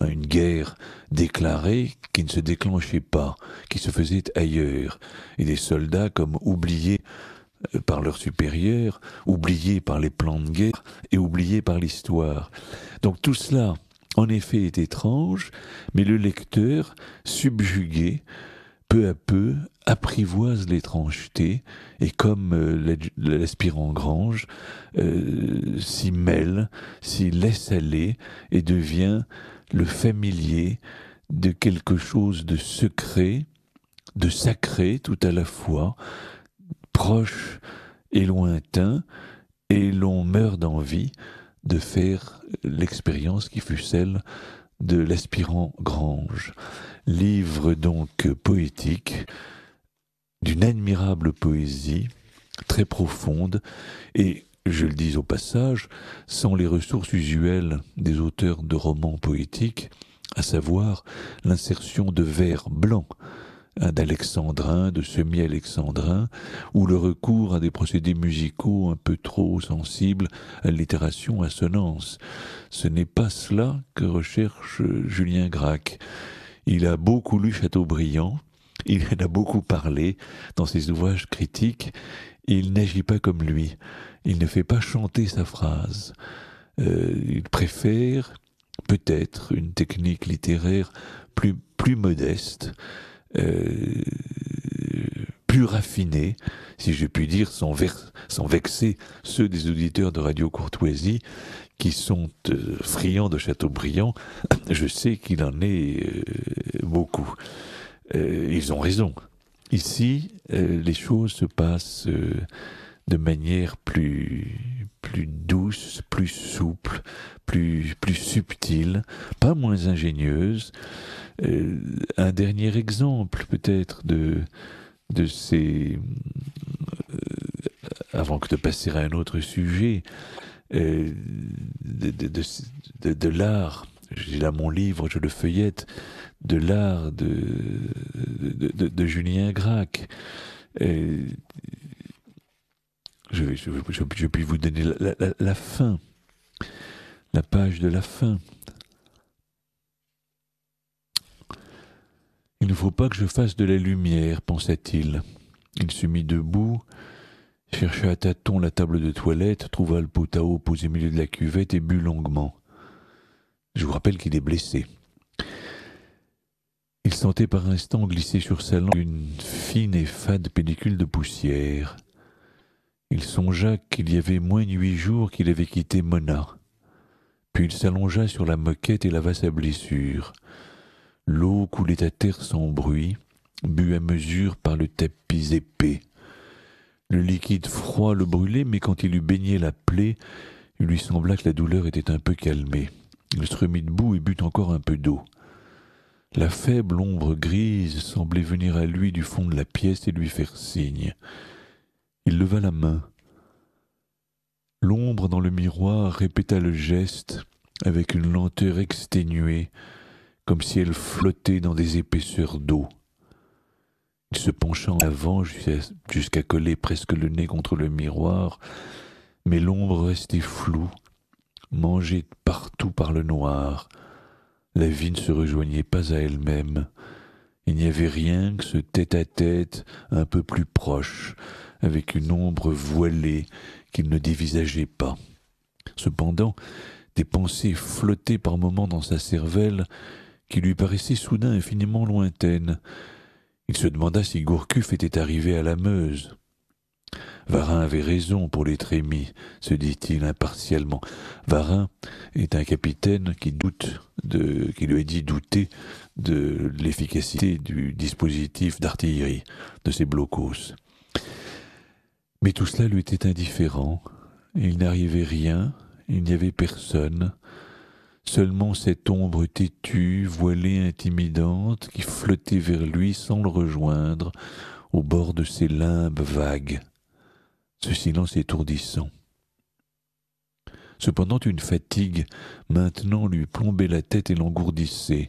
[SPEAKER 1] une guerre déclarée qui ne se déclenchait pas, qui se faisait ailleurs, et des soldats comme oubliés euh, par leurs supérieurs, oubliés par les plans de guerre et oubliés par l'histoire. Donc tout cela, en effet, est étrange, mais le lecteur, subjugué, peu à peu, apprivoise l'étrangeté et comme euh, l'aspirant Grange euh, s'y mêle, s'y laisse aller et devient le familier de quelque chose de secret, de sacré tout à la fois, proche et lointain, et l'on meurt d'envie de faire l'expérience qui fut celle de l'aspirant Grange. Livre donc poétique, d'une admirable poésie, très profonde, et je le dis au passage, sans les ressources usuelles des auteurs de romans poétiques, à savoir l'insertion de vers blancs, d'alexandrins, de semi-alexandrins, ou le recours à des procédés musicaux un peu trop sensibles à à assonance. Ce n'est pas cela que recherche Julien Gracq. Il a beaucoup lu Chateaubriand, il en a beaucoup parlé dans ses ouvrages critiques, et il n'agit pas comme lui il ne fait pas chanter sa phrase. Euh, il préfère peut-être une technique littéraire plus, plus modeste, euh, plus raffinée, si je puis dire, sans, vexer ceux des auditeurs de Radio Courtoisie qui sont euh, friands de Chateaubriand. [coughs] Je sais qu'il en est beaucoup. ils ont raison. Ici, les choses se passent de manière plus douce, plus souple, plus plus subtile, pas moins ingénieuse. Euh, un dernier exemple peut-être de ces euh, avant que de passer à un autre sujet euh, de, l'art j'ai là mon livre, je le feuillette, de l'art de, Julien Gracq je, je, puis vous donner la, la, fin, la page de la fin. Il ne faut pas que je fasse de la lumière, pensa-t-il. Il se mit debout, chercha à tâtons la table de toilette, trouva le pot à eau posé au milieu de la cuvette et but longuement. Je vous rappelle qu'il est blessé. Il sentait par instant glisser sur sa langue une fine et fade pellicule de poussière. Il songea qu'il y avait moins de huit jours qu'il avait quitté Mona. Puis il s'allongea sur la moquette et lava sa blessure. L'eau coulait à terre sans bruit, bue à mesure par le tapis épais. Le liquide froid le brûlait, mais quand il eut baigné la plaie, il lui sembla que la douleur était un peu calmée. Il se remit debout et but encore un peu d'eau. La faible ombre grise semblait venir à lui du fond de la pièce et lui faire signe. Il leva la main. L'ombre dans le miroir répéta le geste avec une lenteur exténuée, comme si elle flottait dans des épaisseurs d'eau. Il se pencha en avant jusqu'à coller presque le nez contre le miroir, mais l'ombre restait floue, mangée partout par le noir. La vie ne se rejoignait pas à elle-même. Il n'y avait rien que ce tête à -tête un peu plus proche, avec une ombre voilée qu'il ne dévisageait pas. Cependant, des pensées flottaient par moments dans sa cervelle qui lui paraissaient soudain infiniment lointaines. Il se demanda si Gourcuff était arrivé à la Meuse. Varin avait raison pour les trémis, se dit-il impartialement. Varin est un capitaine qui doute de, qui lui a dit douter de l'efficacité du dispositif d'artillerie de ses blocos. Mais tout cela lui était indifférent, il n'arrivait rien, il n'y avait personne, seulement cette ombre têtue, voilée, intimidante, qui flottait vers lui sans le rejoindre, au bord de ses limbes vagues. Ce silence étourdissant. Cependant une fatigue maintenant lui plombait la tête et l'engourdissait.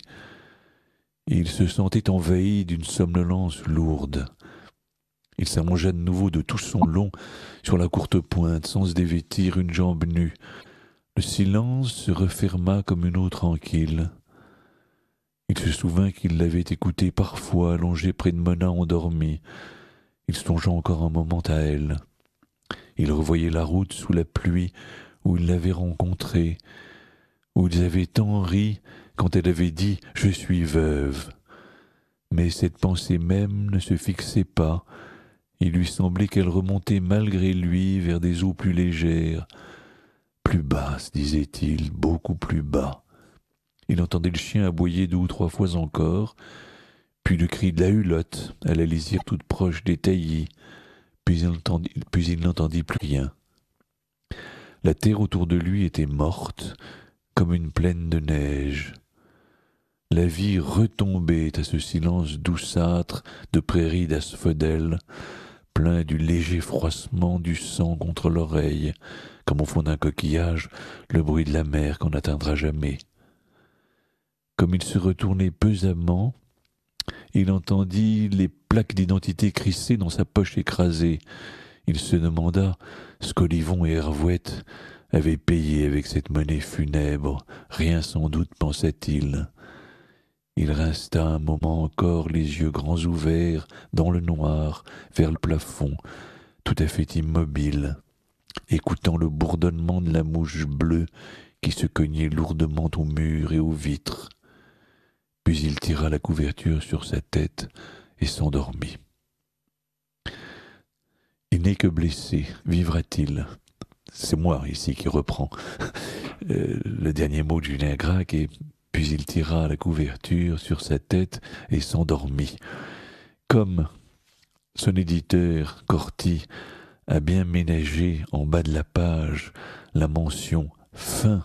[SPEAKER 1] Il se sentait envahi d'une somnolence lourde. Il s'allongea de nouveau de tout son long sur la courte pointe, sans se dévêtir une jambe nue. Le silence se referma comme une eau tranquille. Il se souvint qu'il l'avait écoutée parfois allongée près de Mona endormie. Il songea encore un moment à elle. Il revoyait la route sous la pluie où il l'avait rencontrée, où ils avaient tant ri quand elle avait dit Je suis veuve. Mais cette pensée même ne se fixait pas, il lui semblait qu'elle remontait malgré lui vers des eaux plus légères, plus basses, disait-il, beaucoup plus bas. Il entendait le chien aboyer deux ou trois fois encore, puis le cri de la hulotte à la lisière toute proche des taillis, puis il n'entendit plus rien. La terre autour de lui était morte, comme une plaine de neige. La vie retombait à ce silence douceâtre de prairies d'asphodèle, plein du léger froissement du sang contre l'oreille, comme au fond d'un coquillage, le bruit de la mer qu'on n'atteindra jamais. Comme il se retournait pesamment, il entendit les plaques d'identité crissées dans sa poche écrasée. Il se demanda ce qu'Olivon et Hervouette avaient payé avec cette monnaie funèbre. Rien sans doute, pensait-il. il il resta un moment encore les yeux grands ouverts, dans le noir, vers le plafond, tout à fait immobile, écoutant le bourdonnement de la mouche bleue qui se cognait lourdement aux murs et aux vitres. Puis il tira la couverture sur sa tête et s'endormit. Il n'est que blessé, vivra-t-il C'est moi ici qui reprends. Euh, le dernier mot de Julien Gracq et... Puis il tira la couverture sur sa tête et s'endormit. Comme son éditeur, Corti, a bien ménagé en bas de la page la mention fin,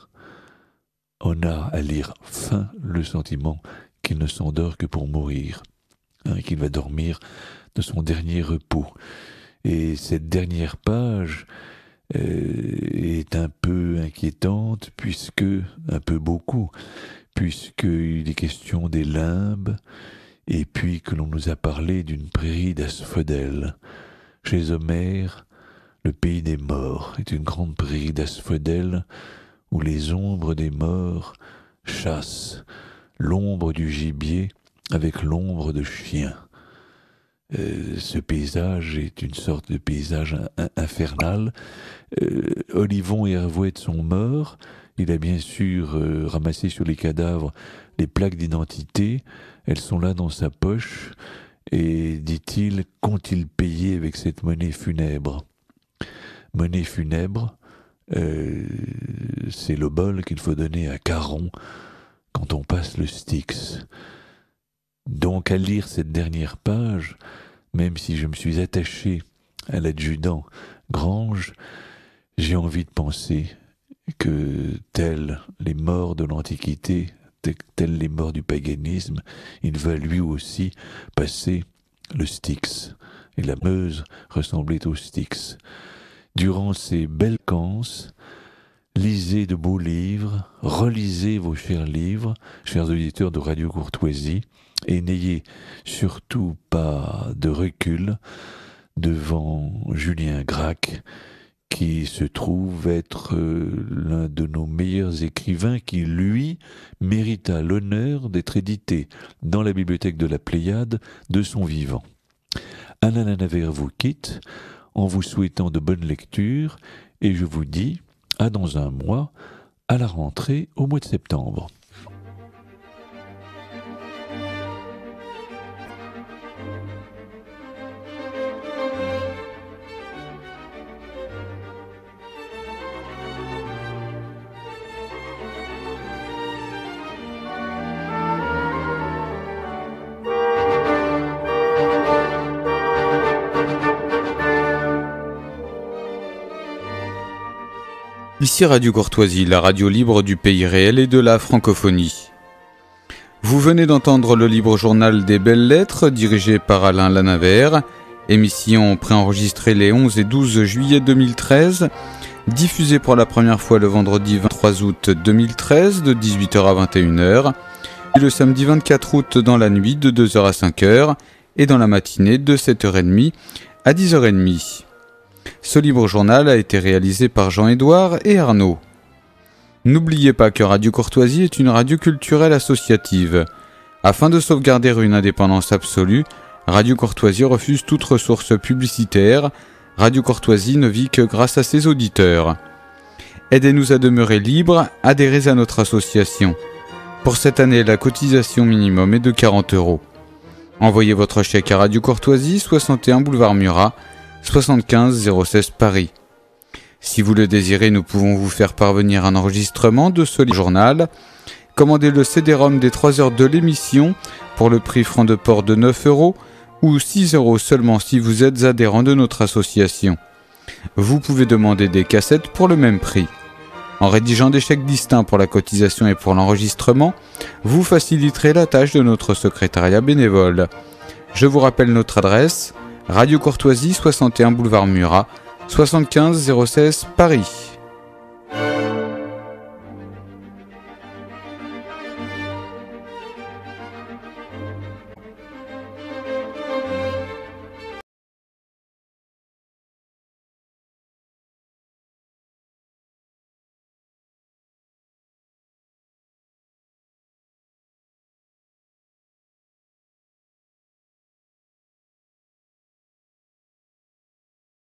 [SPEAKER 1] on a à lire fin le sentiment qu'il ne s'endort que pour mourir, hein, qu'il va dormir de son dernier repos. Et cette dernière page euh, est un peu inquiétante, puisque, un peu beaucoup, puisqu'il est question des limbes, et puis que l'on nous a parlé d'une prairie d'asphodèles. Chez Homère, le pays des morts est une grande prairie d'asphodèles où les ombres des morts chassent l'ombre du gibier avec l'ombre de chien. Euh, ce paysage est une sorte de paysage infernal. Euh, Olivon et Hervouette sont morts, il a bien sûr euh, ramassé sur les cadavres les plaques d'identité. Elles sont là dans sa poche. Et dit-il, qu'ont-ils payé avec cette monnaie funèbre Monnaie funèbre, euh, c'est le bol qu'il faut donner à Caron quand on passe le Styx. Donc à lire cette dernière page, même si je me suis attaché à l'adjudant Grange, j'ai envie de penser que, tels les morts de l'Antiquité, tels les morts du paganisme, il va lui aussi passer le Styx. Et la Meuse ressemblait au Styx. Durant ces belles cances, lisez de beaux livres, relisez vos chers livres, chers auditeurs de Radio Courtoisie, et n'ayez surtout pas de recul devant Julien Gracq, qui se trouve être euh, l'un de nos meilleurs écrivains, qui, lui, mérita l'honneur d'être édité dans la bibliothèque de la Pléiade de son vivant. Alain vous quitte en vous souhaitant de bonnes lectures et je vous dis à dans un mois, à la rentrée au mois de septembre.
[SPEAKER 2] Radio Courtoisie, la radio libre du pays réel et de la francophonie. Vous venez d'entendre le libre journal des belles lettres dirigé par Alain Lanavert, émission préenregistrée les 11 et 12 juillet 2013, diffusée pour la première fois le vendredi 23 août 2013 de 18h à 21h, et le samedi 24 août dans la nuit de 2h à 5h, et dans la matinée de 7h30 à 10h30. Ce libre journal a été réalisé par Jean-Édouard et Arnaud. N'oubliez pas que Radio Courtoisie est une radio culturelle associative. Afin de sauvegarder une indépendance absolue, Radio Courtoisie refuse toute ressource publicitaire. Radio Courtoisie ne vit que grâce à ses auditeurs. Aidez-nous à demeurer libres, adhérez à notre association. Pour cette année, la cotisation minimum est de 40 euros. Envoyez votre chèque à Radio Courtoisie, 61 boulevard Murat, 75 016 Paris. Si vous le désirez, nous pouvons vous faire parvenir un enregistrement de ce journal. Commandez le CD-ROM des 3 heures de l'émission pour le prix franc de port de 9 euros ou 6 euros seulement si vous êtes adhérent de notre association. Vous pouvez demander des cassettes pour le même prix. En rédigeant des chèques distincts pour la cotisation et pour l'enregistrement, vous faciliterez la tâche de notre secrétariat bénévole. Je vous rappelle notre adresse Radio Courtoisie, 61 boulevard Murat, 75 016 Paris.